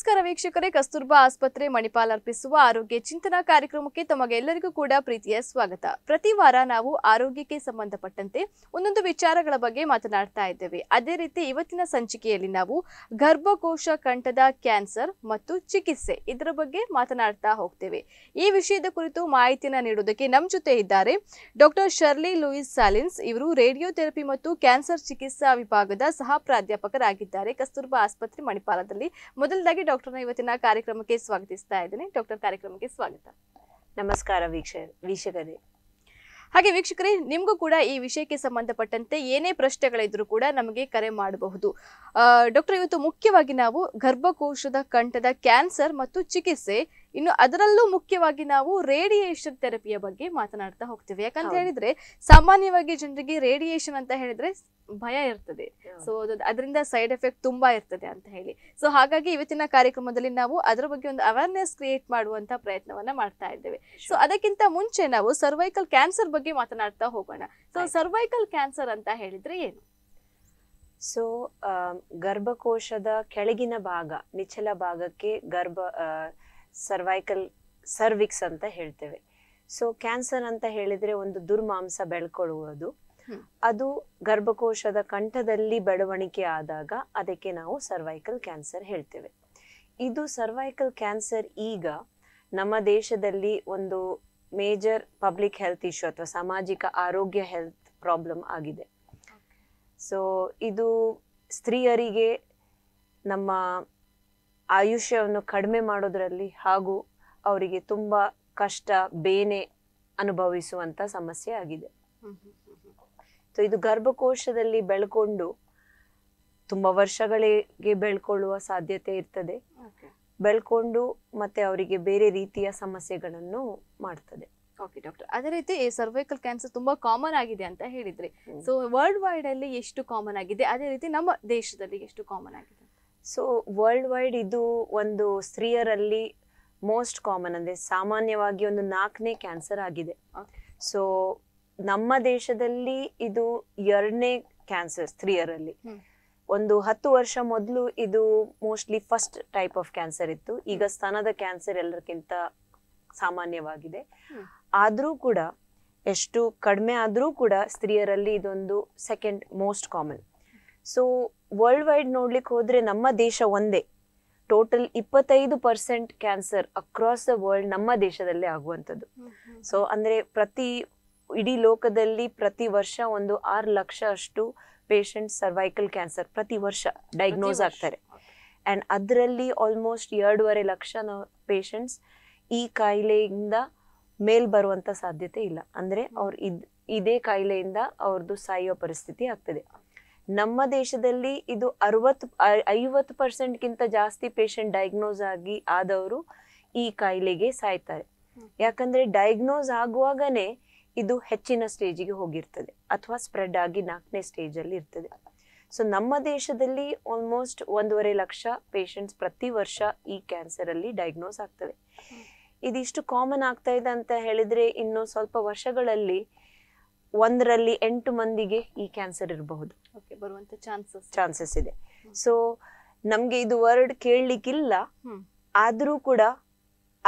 ನಮಸ್ಕಾರ ವೀಕ್ಷಕರೇ ಕಸ್ತೂರ್ಬಾ ಆಸ್ಪತ್ರೆ ಮಣಿಪಾಲ್ ಅರ್ಪಿಸುವ ಆರೋಗ್ಯ ಚಿಂತನಾ ಕಾರ್ಯಕ್ರಮಕ್ಕೆ ತಮಗೆಲ್ಲರಿಗೂ ಕೂಡ ಪ್ರೀತಿಯ ಸ್ವಾಗತ ಪ್ರತಿ ವಾರ ನಾವು ಆರೋಗ್ಯಕ್ಕೆ ಸಂಬಂಧಪಟ್ಟಂತೆ ಒಂದೊಂದು ವಿಚಾರಗಳ ಬಗ್ಗೆ ಮಾತನಾಡ್ತಾ ಇದ್ದೇವೆ ಅದೇ ರೀತಿ ಇವತ್ತಿನ ಸಂಚಿಕೆಯಲ್ಲಿ ನಾವು ಗರ್ಭಕೋಶ ಕಂಠದ ಕ್ಯಾನ್ಸರ್ ಮತ್ತು ಚಿಕಿತ್ಸೆ ಇದರ ಬಗ್ಗೆ ಮಾತನಾಡ್ತಾ ಹೋಗ್ತೇವೆ ಈ ವಿಷಯದ ಕುರಿತು ಮಾಹಿತಿಯನ್ನು ನೀಡುವುದಕ್ಕೆ ನಮ್ಮ ಜೊತೆ ಇದ್ದಾರೆ ಡಾಕ್ಟರ್ ಶರ್ಲಿ ಲೂಯಿಸ್ ಸಾಲಿನ್ಸ್ ಇವರು ರೇಡಿಯೋಥೆರಪಿ ಮತ್ತು ಕ್ಯಾನ್ಸರ್ ಚಿಕಿತ್ಸಾ ವಿಭಾಗದ ಸಹ ಪ್ರಾಧ್ಯಾಪಕರಾಗಿದ್ದಾರೆ ಕಸ್ತೂರ್ಬಾ ಆಸ್ಪತ್ರೆ ಮಣಿಪಾಲದಲ್ಲಿ ಮೊದಲದಾಗಿ ಡಾಕ್ಟರ್ನ ಇವತ್ತಿನ ಕಾರ್ಯಕ್ರಮಕ್ಕೆ ಸ್ವಾಗತಿಸ್ತಾ ಇದ್ದೀನಿ ಡಾಕ್ಟರ್ ಕಾರ್ಯಕ್ರಮಕ್ಕೆ ಸ್ವಾಗತ ನಮಸ್ಕಾರ ವೀಕ್ಷ ವೀಕ್ಷಕರೇ ಹಾಗೆ ವೀಕ್ಷಕರೇ ನಿಮಗೂ ಕೂಡ ಈ ವಿಷಯಕ್ಕೆ ಸಂಬಂಧಪಟ್ಟಂತೆ ಏನೇ ಪ್ರಶ್ನೆಗಳಿದ್ರು ಕೂಡ ನಮಗೆ ಕರೆ ಮಾಡಬಹುದು ಡಾಕ್ಟರ್ ಇವತ್ತು ಮುಖ್ಯವಾಗಿ ನಾವು ಗರ್ಭಕೋಶದ ಕಂಠದ ಕ್ಯಾನ್ಸರ್ ಮತ್ತು ಚಿಕಿತ್ಸೆ ಇನ್ನು ಅದರಲ್ಲೂ ಮುಖ್ಯವಾಗಿ ನಾವು ರೇಡಿಯೇಷನ್ ಥೆರಪಿಯ ಬಗ್ಗೆ ಮಾತನಾಡ್ತಾ ಹೋಗ್ತೀವಿ ಯಾಕಂತ ಹೇಳಿದ್ರೆ ಸಾಮಾನ್ಯವಾಗಿ ಜನರಿಗೆ ರೇಡಿಯೇಷನ್ ಅಂತ ಹೇಳಿದ್ರೆ ಭಯ ಇರ್ತದೆ ಸೊ ಅದರಿಂದ ಸೈಡ್ ಎಫೆಕ್ಟ್ ತುಂಬಾ ಇರ್ತದೆ ಅಂತ ಹೇಳಿ ಸೊ ಹಾಗಾಗಿ ಇವತ್ತಿನ ಕಾರ್ಯಕ್ರಮದಲ್ಲಿ ನಾವು ಅದರ ಬಗ್ಗೆ ಒಂದು ಅವೇರ್ನೆಸ್ ಕ್ರಿಯೇಟ್ ಮಾಡುವಂತ ಪ್ರಯತ್ನವನ್ನ ಮಾಡ್ತಾ ಇದ್ದೇವೆ ಸೊ ಅದಕ್ಕಿಂತ ಮುಂಚೆ ನಾವು ಸರ್ವೈಕಲ್ ಕ್ಯಾನ್ಸರ್ ಬಗ್ಗೆ ಮಾತನಾಡ್ತಾ ಹೋಗೋಣ ಸೊ ಸರ್ವೈಕಲ್ ಕ್ಯಾನ್ಸರ್ ಅಂತ ಹೇಳಿದ್ರೆ ಏನು ಸೊ ಗರ್ಭಕೋಶದ ಕೆಳಗಿನ ಭಾಗ ನಿಚ್ಚಲ ಭಾಗಕ್ಕೆ ಗರ್ಭ ಸರ್ವೈಕಲ್ ಸರ್ವಿಕ್ಸ್ ಅಂತ ಹೇಳ್ತೇವೆ ಸೊ ಕ್ಯಾನ್ಸರ್ ಅಂತ ಹೇಳಿದ್ರೆ ಒಂದು ದುರ್ಮಾಂಸ ಬೆಳ್ಕೊಳ್ಳುವುದು ಅದು ಗರ್ಭಕೋಶದ ಕಂಠದಲ್ಲಿ ಬೆಳವಣಿಗೆ ಆದಾಗ ಅದಕ್ಕೆ ನಾವು ಸರ್ವೈಕಲ್ ಕ್ಯಾನ್ಸರ್ ಹೇಳ್ತೇವೆ ಇದು ಸರ್ವೈಕಲ್ ಕ್ಯಾನ್ಸರ್ ಈಗ ನಮ್ಮ ದೇಶದಲ್ಲಿ ಒಂದು ಮೇಜರ್ ಪಬ್ಲಿಕ್ ಹೆಲ್ತ್ ಇಶ್ಯೂ ಅಥವಾ ಸಾಮಾಜಿಕ ಆರೋಗ್ಯ ಹೆಲ್ತ್ ಪ್ರಾಬ್ಲಮ್ ಆಗಿದೆ ಸೊ ಇದು ಸ್ತ್ರೀಯರಿಗೆ ನಮ್ಮ ಆಯುಷ್ಯವನ್ನು ಕಡಿಮೆ ಮಾಡೋದರಲ್ಲಿ ಹಾಗೂ ಅವರಿಗೆ ತುಂಬ ಕಷ್ಟ ಬೇನೆ ಅನುಭವಿಸುವಂತ ಸಮಸ್ಯೆ ಆಗಿದೆ ಇದು ಗರ್ಭಕೋಶದಲ್ಲಿ ಬೆಳ್ಕೊಂಡು ತುಂಬಾ ವರ್ಷಗಳಿಗೆ ಬೆಳ್ಕೊಳ್ಳುವ ಸಾಧ್ಯತೆ ಇರ್ತದೆ ಬೆಳ್ಕೊಂಡು ಮತ್ತೆ ಅವರಿಗೆ ಬೇರೆ ರೀತಿಯ ಸಮಸ್ಯೆಗಳನ್ನು ಮಾಡ್ತದೆ ಓಕೆ ಡಾಕ್ಟರ್ ಅದೇ ರೀತಿ ಸರ್ವೈಕಲ್ ಕ್ಯಾನ್ಸರ್ ತುಂಬಾ ಕಾಮನ್ ಆಗಿದೆ ಅಂತ ಹೇಳಿದ್ರಿ ಸೊ ವರ್ಲ್ಡ್ ವೈಡ್ ಅಲ್ಲಿ ಎಷ್ಟು ಕಾಮನ್ ಆಗಿದೆ ಅದೇ ರೀತಿ ನಮ್ಮ ದೇಶದಲ್ಲಿ ಎಷ್ಟು ಕಾಮನ್ ಆಗಿದೆ ಸೊ ವರ್ಲ್ಡ್ ವೈಡ್ ಇದು ಒಂದು ಸ್ತ್ರೀಯರಲ್ಲಿ ಮೋಸ್ಟ್ ಕಾಮನ್ ಅಂದರೆ ಸಾಮಾನ್ಯವಾಗಿ ಒಂದು ನಾಲ್ಕನೇ ಕ್ಯಾನ್ಸರ್ ಆಗಿದೆ ಸೊ ನಮ್ಮ ದೇಶದಲ್ಲಿ ಇದು ಎರಡನೇ ಕ್ಯಾನ್ಸರ್ ಸ್ತ್ರೀಯರಲ್ಲಿ ಒಂದು ಹತ್ತು ವರ್ಷ ಮೊದಲು ಇದು mostly first type of cancer ಇತ್ತು ಈಗ ಸ್ತನದ ಕ್ಯಾನ್ಸರ್ ಎಲ್ಲರಿಗಿಂತ ಸಾಮಾನ್ಯವಾಗಿದೆ ಆದರೂ ಕೂಡ ಎಷ್ಟು ಕಡಿಮೆ ಆದರೂ ಕೂಡ ಸ್ತ್ರೀಯರಲ್ಲಿ ಇದೊಂದು second most common so world wide ನೋಡ್ಲಿಕ್ಕೆ ಹೋದ್ರೆ ನಮ್ಮ ದೇಶ ಒಂದೇ ಟೋಟಲ್ ಇಪ್ಪತ್ತೈದು percent cancer across the world ನಮ್ಮ ದೇಶದಲ್ಲೇ ಆಗುವಂಥದ್ದು ಸೊ ಅಂದ್ರೆ ಪ್ರತಿ ಇಡೀ ಲೋಕದಲ್ಲಿ ಪ್ರತಿ ವರ್ಷ ಒಂದು ಆರು ಲಕ್ಷ ಅಷ್ಟು ಪೇಷಂಟ್ ಸರ್ವೈಕಲ್ ಕ್ಯಾನ್ಸರ್ ಪ್ರತಿ ವರ್ಷ ಡಯಾಗ್ನೋಸ್ ಆಗ್ತಾರೆ ಅಂಡ್ ಅದರಲ್ಲಿ ಆಲ್ಮೋಸ್ಟ್ ಎರಡೂವರೆ ಲಕ್ಷ ಪೇಷಂಟ್ಸ್ ಈ ಕಾಯಿಲೆಯಿಂದ ಮೇಲ್ ಬರುವಂತ ಸಾಧ್ಯತೆ ಇಲ್ಲ ಅಂದ್ರೆ ಅವ್ರು ಇದೇ ಕಾಯಿಲೆಯಿಂದ ಅವ್ರದ್ದು ಸಾಯುವ ಪರಿಸ್ಥಿತಿ ಆಗ್ತದೆ ನಮ್ಮ ದೇಶದಲ್ಲಿ ಇದು ಅರವತ್ತು ಐವತ್ತು ಪರ್ಸೆಂಟ್ಗಿಂತ ಜಾಸ್ತಿ ಪೇಷಂಟ್ ಡಯಾಗ್ನೋಸ್ ಆಗಿ ಆದವರು ಈ ಕಾಯಿಲೆಗೆ ಸಾಯ್ತಾರೆ ಯಾಕಂದ್ರೆ ಡಯಾಗ್ನೋಸ್ ಆಗುವಾಗನೇ ಇದು ಹೆಚ್ಚಿನ ಸ್ಟೇಜಿಗೆ ಹೋಗಿರ್ತದೆ ಅಥವಾ ಸ್ಪ್ರೆಡ್ ಆಗಿ ನಾಲ್ಕನೇ ಸ್ಟೇಜಲ್ಲಿ ಇರ್ತದೆ ಸೊ ನಮ್ಮ ದೇಶದಲ್ಲಿ ಆಲ್ಮೋಸ್ಟ್ ಒಂದೂವರೆ ಲಕ್ಷ ಪೇಷಂಟ್ಸ್ ಪ್ರತಿ ವರ್ಷ ಈ ಕ್ಯಾನ್ಸರಲ್ಲಿ ಡಯಾಗ್ನೋಸ್ ಆಗ್ತವೆ ಇದಿಷ್ಟು ಕಾಮನ್ ಆಗ್ತಾ ಇದೆ ಅಂತ ಹೇಳಿದ್ರೆ ಇನ್ನು ಸ್ವಲ್ಪ ವರ್ಷಗಳಲ್ಲಿ ಒಂದರಲ್ಲಿ ಎಂಟು ಮಂದಿಗೆ ಈ ಕ್ಯಾನ್ಸರ್ ಇರಬಹುದು ಬರುವಂತ ಚಾನ್ಸಸ್ ಚಾನ್ಸಸ್ ಇದೆ ಸೊ ನಮ್ಗೆ ಇದು ವರ್ಡ್ ಕೇಳಲಿಕ್ಕಿಲ್ಲ ಆದ್ರೂ ಕೂಡ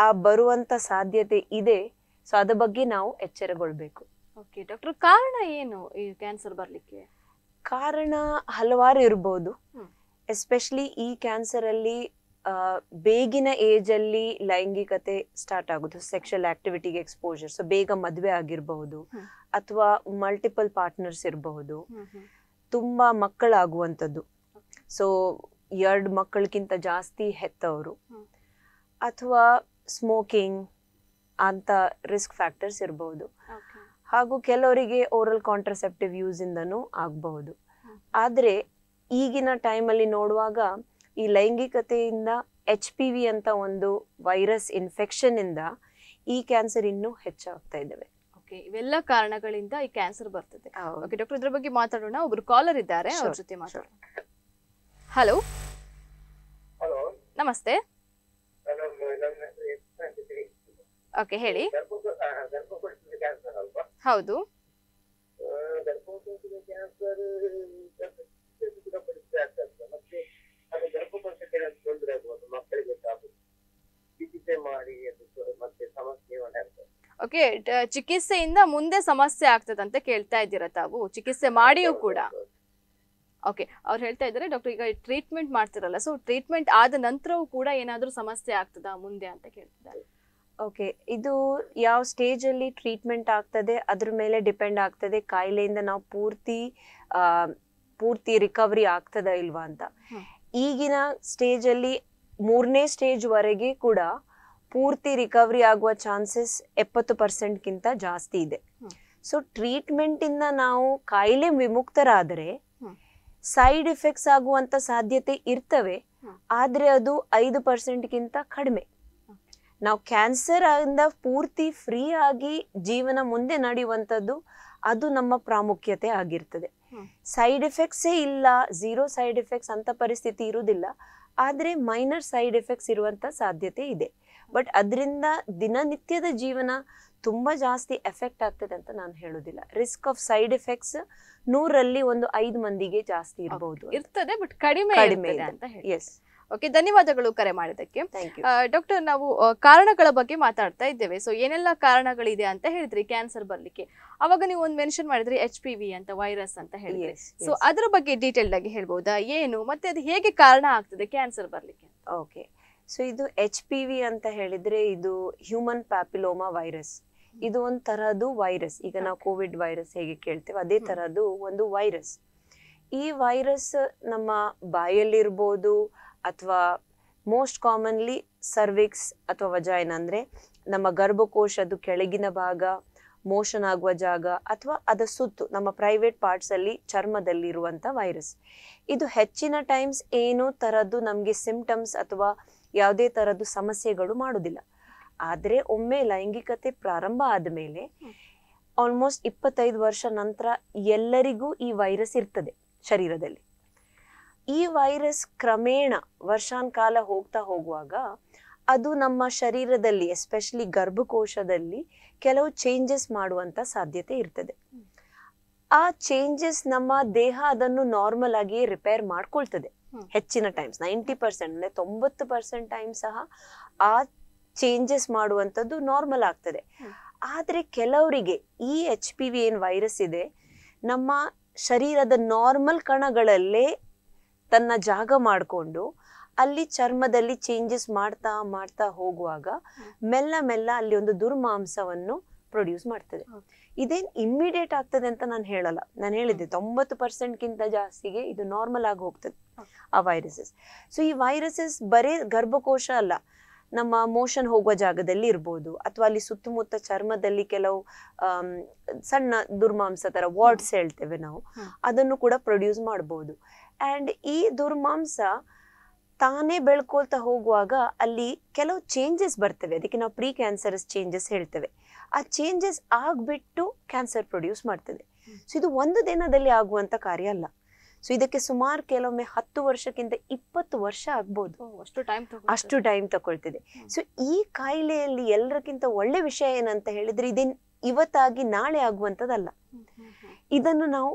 ಆ ಬರುವಂತ ಸಾಧ್ಯತೆ ಇದೆ ಸೊ ಅದ ಬಗ್ಗೆ ನಾವು ಎಚ್ಚರಗೊಳ್ಬೇಕು ಓಕೆ ಡಾಕ್ಟರ್ ಕಾರಣ ಏನು ಈ ಕ್ಯಾನ್ಸರ್ ಬರ್ಲಿಕ್ಕೆ ಕಾರಣ ಹಲವಾರು ಇರ್ಬೋದು ಎಸ್ಪೆಷಲಿ ಈ ಕ್ಯಾನ್ಸರ್ ಅಲ್ಲಿ ಬೇಗಿನ ಏಜ್ ಅಲ್ಲಿ ಲೈಂಗಿಕತೆ ಸ್ಟಾರ್ಟ್ ಆಗುದು ಸೆಕ್ಷುವಲ್ ಆಕ್ಟಿವಿಟಿಗೆ ಎಕ್ಸ್ಪೋಜರ್ ಸೊ ಬೇಗ ಮದುವೆ ಆಗಿರಬಹುದು ಅಥವಾ ಮಲ್ಟಿಪಲ್ ಪಾರ್ಟ್ನರ್ಸ್ ಇರಬಹುದು ತುಂಬ ಮಕ್ಕಳಾಗುವಂಥದ್ದು ಸೊ ಎರಡು ಮಕ್ಕಳಿಗಿಂತ ಜಾಸ್ತಿ ಹೆತ್ತವರು ಅಥವಾ ಸ್ಮೋಕಿಂಗ್ ಅಂತ ರಿಸ್ಕ್ ಫ್ಯಾಕ್ಟರ್ಸ್ ಇರಬಹುದು ಹಾಗೂ ಕೆಲವರಿಗೆ ಓರಲ್ ಕಾಂಟ್ರಸೆಪ್ಟಿವ್ ಯೂಸಿಂದನೂ ಆಗಬಹುದು ಆದರೆ ಈಗಿನ ಟೈಮಲ್ಲಿ ನೋಡುವಾಗ ಈ ಲೈಂಗಿಕತೆಯಿಂದ ಎಚ್ ಪಿ ವಿ ಅಂತ ಒಂದು ವೈರಸ್ ಇನ್ಫೆಕ್ಷನ್ ಇಂದ ಈ ಕ್ಯಾನ್ಸರ್ ಇನ್ನೂ ಹೆಚ್ಚಾಗ್ತಾ ಇದ್ದಾವೆ ಇವೆಲ್ಲ ಕಾರಣಗಳಿಂದ ಈ ಕ್ಯಾನ್ಸರ್ ಬರ್ತದೆ ಓಕೆ ಡಾಕ್ಟರ್ ಇದ್ರ ಬಗ್ಗೆ ಮಾತಾಡೋಣ ಒಬ್ರು ಕಾಲರ್ ಇದ್ದಾರೆ ಅವ್ರ ಜೊತೆ ಮಾತಾಡೋಣ ಹಲೋ ನಮಸ್ತೆ ಓಕೆ ಹೇಳಿ ಹೌದು ಮಾಡಿ ಮತ್ತೆ ಸಮಸ್ಯೆ ಓಕೆ ಚಿಕಿತ್ಸೆಯಿಂದ ಮುಂದೆ ಸಮಸ್ಯೆ ಆಗ್ತದಂತ ಕೇಳ್ತಾ ಇದ್ದೀರಾ ತಾವು ಚಿಕಿತ್ಸೆ ಮಾಡಿಯೂ ಕೂಡ ಓಕೆ ಅವ್ರು ಹೇಳ್ತಾ ಇದ್ದಾರೆ ಡಾಕ್ಟರ್ ಈಗ ಟ್ರೀಟ್ಮೆಂಟ್ ಮಾಡ್ತಿರಲ್ಲ ಸೊ ಟ್ರೀಟ್ಮೆಂಟ್ ಆದ ನಂತರವೂ ಕೂಡ ಏನಾದರೂ ಸಮಸ್ಯೆ ಆಗ್ತದ ಮುಂದೆ ಅಂತ ಕೇಳ್ತಿದ್ದಾರೆ ಓಕೆ ಇದು ಯಾವ ಸ್ಟೇಜಲ್ಲಿ ಟ್ರೀಟ್ಮೆಂಟ್ ಆಗ್ತದೆ ಅದ್ರ ಮೇಲೆ ಡಿಪೆಂಡ್ ಆಗ್ತದೆ ಕಾಯಿಲೆಯಿಂದ ನಾವು ಪೂರ್ತಿ ಪೂರ್ತಿ ರಿಕವರಿ ಆಗ್ತದ ಇಲ್ವಾ ಅಂತ ಈಗಿನ ಸ್ಟೇಜಲ್ಲಿ ಮೂರನೇ ಸ್ಟೇಜ್ ವರೆಗೆ ಕೂಡ ಪೂರ್ತಿ ರಿಕವರಿ ಆಗುವ ಚಾನ್ಸಸ್ ಎಪ್ಪತ್ತು ಪರ್ಸೆಂಟ್ಗಿಂತ ಜಾಸ್ತಿ ಇದೆ ಸೊ ಟ್ರೀಟ್ಮೆಂಟಿಂದ ನಾವು ಕಾಯಿಲೆ ವಿಮುಕ್ತರಾದರೆ ಸೈಡ್ ಎಫೆಕ್ಟ್ಸ್ ಆಗುವಂಥ ಸಾಧ್ಯತೆ ಇರ್ತವೆ ಆದರೆ ಅದು ಐದು ಪರ್ಸೆಂಟ್ಗಿಂತ ಕಡಿಮೆ ನಾವು ಕ್ಯಾನ್ಸರ್ ಇಂದ ಪೂರ್ತಿ ಫ್ರೀ ಆಗಿ ಜೀವನ ಮುಂದೆ ನಡೆಯುವಂಥದ್ದು ಅದು ನಮ್ಮ ಪ್ರಾಮುಖ್ಯತೆ ಆಗಿರ್ತದೆ ಸೈಡ್ ಎಫೆಕ್ಟ್ಸೇ ಇಲ್ಲ ಝೀರೋ ಸೈಡ್ ಎಫೆಕ್ಟ್ಸ್ ಅಂತ ಪರಿಸ್ಥಿತಿ ಇರುವುದಿಲ್ಲ ಆದರೆ ಮೈನರ್ ಸೈಡ್ ಎಫೆಕ್ಟ್ಸ್ ಇರುವಂಥ ಸಾಧ್ಯತೆ ಇದೆ ಬಟ್ ಅದರಿಂದ ದಿನನಿತ್ಯದ ಜೀವನ ತುಂಬ ಜಾಸ್ತಿ ಎಫೆಕ್ಟ್ ಆಗ್ತದೆ ಅಂತ ನಾನು ಹೇಳೋದಿಲ್ಲ ರಿಸ್ಕ್ ಆಫ್ ಸೈಡ್ ಎಫೆಕ್ಟ್ಸ್ ನೂರಲ್ಲಿ ಒಂದು ಐದು ಮಂದಿಗೆ ಜಾಸ್ತಿ ಇರಬಹುದು ಇರ್ತದೆ ಬಟ್ ಕಡಿಮೆ ಕಡಿಮೆ ಅಂತ ಎಸ್ ಓಕೆ ಧನ್ಯವಾದಗಳು ಕರೆ ಮಾಡಿದಕ್ಕೆ ಡಾಕ್ಟರ್ ನಾವು ಕಾರಣಗಳ ಬಗ್ಗೆ ಮಾತಾಡ್ತಾ ಇದ್ದೇವೆ ಸೊ ಏನೆಲ್ಲ ಕಾರಣಗಳಿದೆ ಅಂತ ಹೇಳಿದ್ರಿ ಕ್ಯಾನ್ಸರ್ ಬರ್ಲಿಕ್ಕೆ ಅವಾಗ ನೀವು ಒಂದು ಮೆನ್ಷನ್ ಮಾಡಿದ್ರಿ ಎಚ್ ಪಿ ವಿ ಅಂತ ವೈರಸ್ ಅಂತ ಹೇಳಿದ್ರಿ ಸೊ ಅದ್ರ ಬಗ್ಗೆ ಡೀಟೇಲ್ಡ್ ಆಗಿ ಹೇಳ್ಬೋದಾ ಏನು ಮತ್ತೆ ಅದು ಹೇಗೆ ಕಾರಣ ಆಗ್ತದೆ ಕ್ಯಾನ್ಸರ್ ಬರ್ಲಿಕ್ಕೆ ಓಕೆ ಸೊ ಇದು ಎಚ್ ಪಿ ವಿ ಅಂತ ಹೇಳಿದ್ರೆ ಇದು ಹ್ಯೂಮನ್ ಪ್ಯಾಪಿಲೋಮಾ ವೈರಸ್ ಇದು ಒಂದು ತರಹದ್ದು ವೈರಸ್ ಈಗ ನಾವು ಕೋವಿಡ್ ವೈರಸ್ ಹೇಗೆ ಕೇಳ್ತೇವೆ ಅದೇ ತರಹದ್ದು ಒಂದು ವೈರಸ್ ಈ ವೈರಸ್ ನಮ್ಮ ಬಾಯಲ್ಲಿರ್ಬೋದು ಅಥವಾ ಮೋಸ್ಟ್ ಕಾಮನ್ಲಿ ಸರ್ವಿಕ್ಸ್ ಅಥವಾ ವಜಾ ಏನಂದ್ರೆ ನಮ್ಮ ಗರ್ಭಕೋಶದ್ದು ಕೆಳಗಿನ ಭಾಗ ಮೋಷನ್ ಆಗುವ ಜಾಗ ಅಥವಾ ಅದರ ಸುತ್ತು ನಮ್ಮ ಪ್ರೈವೇಟ್ ಪಾರ್ಟ್ಸ್ ಅಲ್ಲಿ ಚರ್ಮದಲ್ಲಿ ಇರುವಂತ ವೈರಸ್ ಇದು ಹೆಚ್ಚಿನ ಟೈಮ್ಸ್ ಏನೋ ಥರದ್ದು ನಮಗೆ ಸಿಂಪ್ಟಮ್ಸ್ ಅಥವಾ ಯಾವುದೇ ತರದ್ದು ಸಮಸ್ಯೆಗಳು ಮಾಡುದಿಲ್ಲ ಆದ್ರೆ ಒಮ್ಮೆ ಲೈಂಗಿಕತೆ ಪ್ರಾರಂಭ ಆದ್ಮೇಲೆ ಆಲ್ಮೋಸ್ಟ್ ಇಪ್ಪತ್ತೈದು ವರ್ಷ ನಂತರ ಎಲ್ಲರಿಗೂ ಈ ವೈರಸ್ ಇರ್ತದೆ ಶರೀರದಲ್ಲಿ ಈ ವೈರಸ್ ಕ್ರಮೇಣ ವರ್ಷಾನ್ ಕಾಲ ಹೋಗ್ತಾ ಹೋಗುವಾಗ ಅದು ನಮ್ಮ ಶರೀರದಲ್ಲಿ ಎಸ್ಪೆಷಲಿ ಗರ್ಭಕೋಶದಲ್ಲಿ ಕೆಲವು ಚೇಂಜಸ್ ಮಾಡುವಂತ ಸಾಧ್ಯತೆ ಇರ್ತದೆ ಆ ಚೇಂಜಸ್ ನಮ್ಮ ದೇಹ ಅದನ್ನು ನಾರ್ಮಲ್ ಆಗಿ ರಿಪೇರ್ ಮಾಡ್ಕೊಳ್ತದೆ ಹೆಚ್ಚಿನ ಟೈಮ್ಸ್ ನೈಂಟಿ ಪರ್ಸೆಂಟ್ ಅಂದ್ರೆ ತೊಂಬತ್ತು ಪರ್ಸೆಂಟ್ ಟೈಮ್ ಸಹ ಆ ಚೇಂಜಸ್ ಮಾಡುವಂಥದ್ದು ನಾರ್ಮಲ್ ಆಗ್ತದೆ ಆದರೆ ಕೆಲವರಿಗೆ ಈ ಎಚ್ ಪಿ ವಿ ಏನು ವೈರಸ್ ಇದೆ ನಮ್ಮ ಶರೀರದ ನಾರ್ಮಲ್ ಕಣಗಳಲ್ಲೇ ತನ್ನ ಜಾಗ ಮಾಡಿಕೊಂಡು ಅಲ್ಲಿ ಚರ್ಮದಲ್ಲಿ ಚೇಂಜಸ್ ಮಾಡ್ತಾ ಮಾಡ್ತಾ ಹೋಗುವಾಗ ಮೆಲ್ಲ ಮೆಲ್ಲ ಅಲ್ಲಿ ಒಂದು ದುರ್ಮಾಂಸವನ್ನು ಪ್ರೊಡ್ಯೂಸ್ ಮಾಡ್ತದೆ ಇದೇನು ಇಮ್ಮಿಡಿಯೇಟ್ ಆಗ್ತದೆ ಅಂತ ನಾನು ಹೇಳಲ್ಲ ನಾನು ಹೇಳಿದ್ದೆ ತೊಂಬತ್ತು ಪರ್ಸೆಂಟ್ಗಿಂತ ಜಾಸ್ತಿಗೆ ಇದು ನಾರ್ಮಲ್ ಆಗಿ ಹೋಗ್ತದೆ ಆ ವೈರಸಸ್ ಸೊ ಈ ವೈರಸಸ್ ಬರೀ ಗರ್ಭಕೋಶ ಅಲ್ಲ ನಮ್ಮ ಮೋಷನ್ ಹೋಗುವ ಜಾಗದಲ್ಲಿ ಇರ್ಬೋದು ಅಥವಾ ಅಲ್ಲಿ ಸುತ್ತಮುತ್ತ ಚರ್ಮದಲ್ಲಿ ಕೆಲವು ಸಣ್ಣ ದುರ್ಮಾಂಸ ತರ ವಾರ್ಡ್ಸ್ ಹೇಳ್ತೇವೆ ನಾವು ಅದನ್ನು ಕೂಡ ಪ್ರೊಡ್ಯೂಸ್ ಮಾಡ್ಬೋದು ಆ್ಯಂಡ್ ಈ ದುರ್ಮಾಂಸ ತಾನೇ ಬೆಳ್ಕೊಳ್ತಾ ಹೋಗುವಾಗ ಅಲ್ಲಿ ಕೆಲವು ಚೇಂಜಸ್ ಬರ್ತವೆ ಅದಕ್ಕೆ ನಾವು ಪ್ರೀ ಕ್ಯಾನ್ಸರಸ್ ಚೇಂಜಸ್ ಹೇಳ್ತೇವೆ ಆ ಚೇಂಜಸ್ ಆಗ್ಬಿಟ್ಟು ಕ್ಯಾನ್ಸರ್ ಪ್ರೊಡ್ಯೂಸ್ ಮಾಡ್ತದೆ ಸೊ ಇದು ಒಂದು ದಿನದಲ್ಲಿ ಆಗುವಂಥ ಕಾರ್ಯ ಅಲ್ಲ ಸೊ ಇದಕ್ಕೆ ಸುಮಾರು ಕೆಲವೊಮ್ಮೆ ಹತ್ತು ವರ್ಷಕ್ಕಿಂತ ಇಪ್ಪತ್ತು ವರ್ಷ ಆಗ್ಬೋದು ಅಷ್ಟು ಟೈಮ್ ಅಷ್ಟು ಟೈಮ್ ತಗೊಳ್ತಿದೆ ಸೊ ಈ ಕಾಯಿಲೆಯಲ್ಲಿ ಎಲ್ಲರಿಗಿಂತ ಒಳ್ಳೆ ವಿಷಯ ಏನಂತ ಹೇಳಿದ್ರೆ ಇದನ್ ಇವತ್ತಾಗಿ ನಾಳೆ ಆಗುವಂಥದ್ದಲ್ಲ ಇದನ್ನು ನಾವು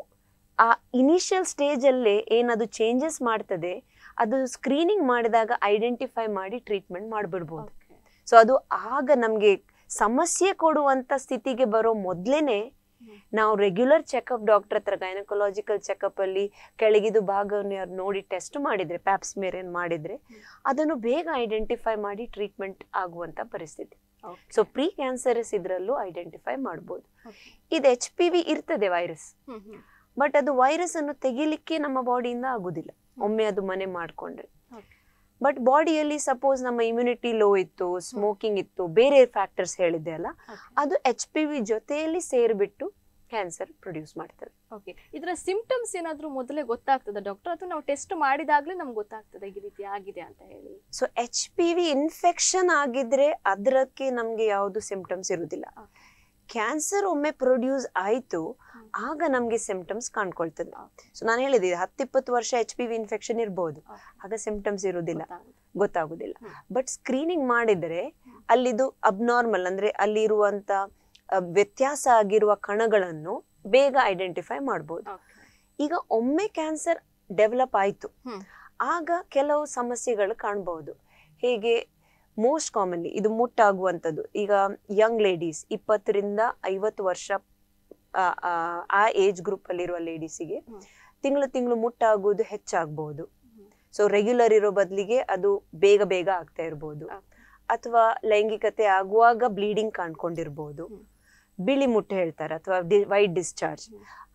ಆ ಇನಿಷಿಯಲ್ ಸ್ಟೇಜಲ್ಲೇ ಏನದು ಚೇಂಜಸ್ ಮಾಡ್ತದೆ ಅದು ಸ್ಕ್ರೀನಿಂಗ್ ಮಾಡಿದಾಗ ಐಡೆಂಟಿಫೈ ಮಾಡಿ ಟ್ರೀಟ್ಮೆಂಟ್ ಮಾಡಿಬಿಡ್ಬೋದು ಸೊ ಅದು ಆಗ ನಮಗೆ ಸಮಸ್ಯೆ ಕೊಡುವಂಥ ಸ್ಥಿತಿಗೆ ಬರೋ ಮೊದ್ಲೇನೆ ನಾವು ರೆಗ್ಯುಲರ್ ಚೆಕಪ್ ಡಾಕ್ಟರ್ ಹತ್ರ ಗೈನಕೊಲಾಜಿಕಲ್ ಚೆಕಪ್ ಅಲ್ಲಿ ಕೆಳಗಿದು ಭಾಗವನ್ನು ನೋಡಿ ಟೆಸ್ಟ್ ಮಾಡಿದ್ರೆ ಪ್ಯಾಪ್ಸ್ ಮೇರೇನ್ ಮಾಡಿದ್ರೆ ಅದನ್ನು ಬೇಗ ಐಡೆಂಟಿಫೈ ಮಾಡಿ ಟ್ರೀಟ್ಮೆಂಟ್ ಆಗುವಂತ ಪರಿಸ್ಥಿತಿ ಸೊ ಪ್ರೀ ಕ್ಯಾನ್ಸರಸ್ ಇದರಲ್ಲೂ ಐಡೆಂಟಿಫೈ ಮಾಡ್ಬೋದು ಇದು ಎಚ್ ಪಿ ವಿ ಇರ್ತದೆ ವೈರಸ್ ಬಟ್ ಅದು ವೈರಸ್ ಅನ್ನು ತೆಗಿಲಿಕ್ಕೆ ನಮ್ಮ ಬಾಡಿಯಿಂದ ಆಗುದಿಲ್ಲ ಒಮ್ಮೆ ಅದು ಮನೆ ಮಾಡ್ಕೊಂಡ್ರೆ ಬಟ್ ಬಾಡಿಯಲ್ಲಿ ಸಪೋಸ್ ನಮ್ಮ ಇಮ್ಯುನಿಟಿ ಲೋ ಇತ್ತು ಸ್ಮೋಕಿಂಗ್ ಇತ್ತು ಬೇರೆ ಫ್ಯಾಕ್ಟರ್ಸ್ ಹೇಳಿದ್ದೆ ಅಲ್ಲ ಅದು ಎಚ್ ಪಿ ವಿ ಜೊತೆಯಲ್ಲಿ ಸೇರಿಬಿಟ್ಟು ಕ್ಯಾನ್ಸರ್ ಪ್ರೊಡ್ಯೂಸ್ ಮಾಡ್ತದೆ ಓಕೆ ಇದರ ಸಿಂಪ್ಟಮ್ಸ್ ಏನಾದರೂ ಮೊದಲೇ ಗೊತ್ತಾಗ್ತದೆ ಡಾಕ್ಟರ್ ಅಥವಾ ನಾವು ಟೆಸ್ಟ್ ಮಾಡಿದಾಗಲೇ ನಮ್ಗೆ ಗೊತ್ತಾಗ್ತದೆ ಈ ರೀತಿ ಆಗಿದೆ ಅಂತ ಹೇಳಿ so H P V infection ಆಗಿದ್ರೆ ಅದರಕ್ಕೆ ನಮಗೆ ಯಾವುದು ಸಿಂಪ್ಟಮ್ಸ್ ಇರುವುದಿಲ್ಲ ಕ್ಯಾನ್ಸರ್ ಒಮ್ಮೆ ಪ್ರೊಡ್ಯೂಸ್ ಆಯಿತು ಆಗ ನಮಗೆ ಸಿಂಪ್ಟಮ್ಸ್ ಕಾಣ್ಕೊಳ್ತದೆ ಸೊ ನಾನು ಹೇಳಿದೆ ಹತ್ತಿಪ್ಪತ್ತು ವರ್ಷ ಎಚ್ ಪಿ ವಿ ಇನ್ಫೆಕ್ಷನ್ ಇರ್ಬೋದು ಆಗ ಸಿಂಪ್ಟಮ್ಸ್ ಇರೋದಿಲ್ಲ ಗೊತ್ತಾಗೋದಿಲ್ಲ ಬಟ್ ಸ್ಕ್ರೀನಿಂಗ್ ಮಾಡಿದರೆ ಅಲ್ಲಿದು ಅಬ್ನಾರ್ಮಲ್ ಅಂದರೆ ಅಲ್ಲಿರುವಂಥ ವ್ಯತ್ಯಾಸ ಆಗಿರುವ ಕಣಗಳನ್ನು ಬೇಗ ಐಡೆಂಟಿಫೈ ಮಾಡ್ಬೋದು ಈಗ ಒಮ್ಮೆ ಕ್ಯಾನ್ಸರ್ ಡೆವಲಪ್ ಆಯಿತು ಆಗ ಕೆಲವು ಸಮಸ್ಯೆಗಳು ಕಾಣ್ಬೋದು ಹೇಗೆ ಮೋಸ್ಟ್ ಕಾಮನ್ಲಿ ಇದು ಮುಟ್ಟಾಗುವಂಥದ್ದು ಈಗ ಯಂಗ್ ಲೇಡೀಸ್ ಇಪ್ಪತ್ತರಿಂದ ಐವತ್ತು ವರ್ಷ ಆ ಏಜ್ ಗ್ರೂಪ್ ಅಲ್ಲಿರುವ ಲೇಡೀಸಿಗೆ ತಿಂಗಳು ತಿಂಗಳು ಮುಟ್ಟಾಗುವುದು ಹೆಚ್ಚಾಗಬಹುದು ಸೊ ರೆಗ್ಯುಲರ್ ಇರೋ ಬದಲಿಗೆ ಅದು ಬೇಗ ಬೇಗ ಆಗ್ತಾ ಇರ್ಬೋದು ಅಥವಾ ಲೈಂಗಿಕತೆ ಆಗುವಾಗ ಬ್ಲೀಡಿಂಗ್ ಕಾಣ್ಕೊಂಡಿರ್ಬೋದು ಬಿಳಿ ಮುಟ್ಟೆ ಹೇಳ್ತಾರೆ ಅಥವಾ ವೈಟ್ ಡಿಸ್ಚಾರ್ಜ್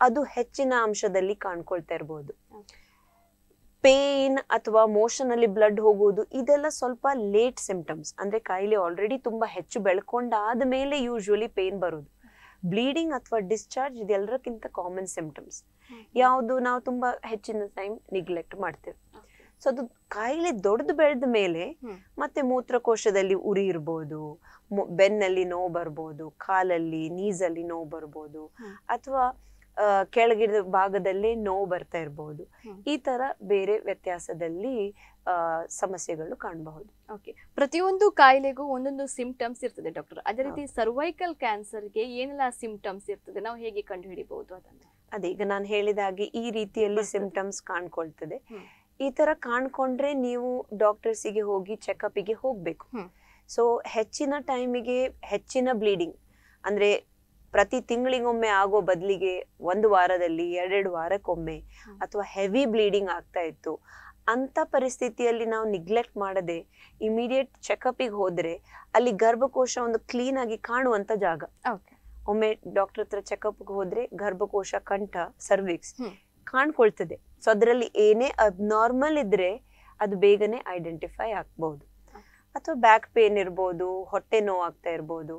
ಅದು ಹೆಚ್ಚಿನ ಅಂಶದಲ್ಲಿ ಕಾಣ್ಕೊಳ್ತಾ ಇರ್ಬೋದು ಪೇನ್ ಅಥವಾ ಅಲ್ಲಿ ಬ್ಲಡ್ ಹೋಗೋದು ಇದೆಲ್ಲ ಸ್ವಲ್ಪ ಲೇಟ್ ಸಿಂಪ್ಟಮ್ಸ್ ಅಂದ್ರೆ ಕಾಯಿಲೆ ಆಲ್ರೆಡಿ ತುಂಬಾ ಹೆಚ್ಚು ಬೆಳ್ಕೊಂಡಾದ ಮೇಲೆ ಯೂಶ್ವಲಿ ಪೇನ್ ಬರೋದು ಬ್ಲೀಡಿಂಗ್ ಅಥವಾ ಡಿಸ್ಚಾರ್ಜ್ ಇದೆಲ್ಲರಕ್ಕಿಂತ ಕಾಮನ್ ಸಿಂಪ್ಟಮ್ಸ್ ಯಾವುದು ನಾವು ತುಂಬಾ ಹೆಚ್ಚಿನ ಟೈಮ್ ನಿಗ್ಲೆಕ್ಟ್ ಮಾಡ್ತೇವೆ ಸೊ ಅದು ಕಾಯಿಲೆ ದೊಡ್ಡದು ಬೆಳೆದ ಮೇಲೆ ಮತ್ತೆ ಮೂತ್ರಕೋಶದಲ್ಲಿ ಉರಿ ಇರ್ಬೋದು ಬೆನ್ನಲ್ಲಿ ನೋವು ಬರ್ಬೋದು ಕಾಲಲ್ಲಿ ನೀಸಲ್ಲಿ ನೋವು ಬರ್ಬೋದು ಅಥವಾ ಕೆಳಗಿನ ಭಾಗದಲ್ಲಿ ನೋವು ಬರ್ತಾ ಇರಬಹುದು ಈ ತರ ಬೇರೆ ವ್ಯತ್ಯಾಸದಲ್ಲಿ ಸಮಸ್ಯೆಗಳು ಕಾಣಬಹುದು ಓಕೆ ಪ್ರತಿಯೊಂದು ಕಾಯಿಲೆಗೂ ಒಂದೊಂದು ಸಿಂಪ್ಟಮ್ಸ್ ಇರ್ತದೆ ಡಾಕ್ಟರ್ ಅದೇ ರೀತಿ ಸರ್ವೈಕಲ್ ಕ್ಯಾನ್ಸರ್ಗೆ ಏನೆಲ್ಲ ಸಿಂಪ್ಟಮ್ಸ್ ಇರ್ತದೆ ನಾವು ಹೇಗೆ ಕಂಡು ಅದನ್ನು ಅದೇ ಈಗ ನಾನು ಹೇಳಿದಾಗೆ ಈ ರೀತಿಯಲ್ಲಿ ಸಿಂಪ್ಟಮ್ಸ್ ಕಾಣ್ಕೊಳ್ತದೆ ಈ ತರ ಕಾಣ್ಕೊಂಡ್ರೆ ನೀವು ಡಾಕ್ಟರ್ಸಿಗೆ ಹೋಗಿ ಚೆಕಪ್ಗೆ ಹೋಗ್ಬೇಕು ಸೊ ಹೆಚ್ಚಿನ ಟೈಮಿಗೆ ಹೆಚ್ಚಿನ ಬ್ಲೀಡಿಂಗ್ ಅಂದ್ರೆ ಪ್ರತಿ ತಿಂಗಳಿಗೊಮ್ಮೆ ಆಗೋ ಬದಲಿಗೆ ಒಂದು ವಾರದಲ್ಲಿ ಎರಡೆರಡು ವಾರಕ್ಕೊಮ್ಮೆ ಅಥವಾ ಹೆವಿ ಬ್ಲೀಡಿಂಗ್ ಆಗ್ತಾ ಇತ್ತು ಅಂಥ ಪರಿಸ್ಥಿತಿಯಲ್ಲಿ ನಾವು ನಿಗ್ಲೆಕ್ಟ್ ಮಾಡದೆ ಇಮಿಡಿಯೇಟ್ ಚೆಕಪಿಗೆ ಹೋದರೆ ಅಲ್ಲಿ ಗರ್ಭಕೋಶ ಒಂದು ಕ್ಲೀನ್ ಆಗಿ ಕಾಣುವಂಥ ಜಾಗ ಒಮ್ಮೆ ಡಾಕ್ಟರ್ ಹತ್ರ ಚೆಕಪ್ಗೆ ಹೋದ್ರೆ ಗರ್ಭಕೋಶ ಕಂಠ ಸರ್ವಿಕ್ಸ್ ಕಾಣ್ಕೊಳ್ತದೆ ಸೊ ಅದರಲ್ಲಿ ಏನೇ ಅಬ್ನಾರ್ಮಲ್ ಇದ್ರೆ ಅದು ಬೇಗನೆ ಐಡೆಂಟಿಫೈ ಆಗ್ಬಹುದು ಅಥವಾ ಬ್ಯಾಕ್ ಪೇನ್ ಇರ್ಬೋದು ಹೊಟ್ಟೆ ನೋವಾಗ್ತಾ ಇರ್ಬೋದು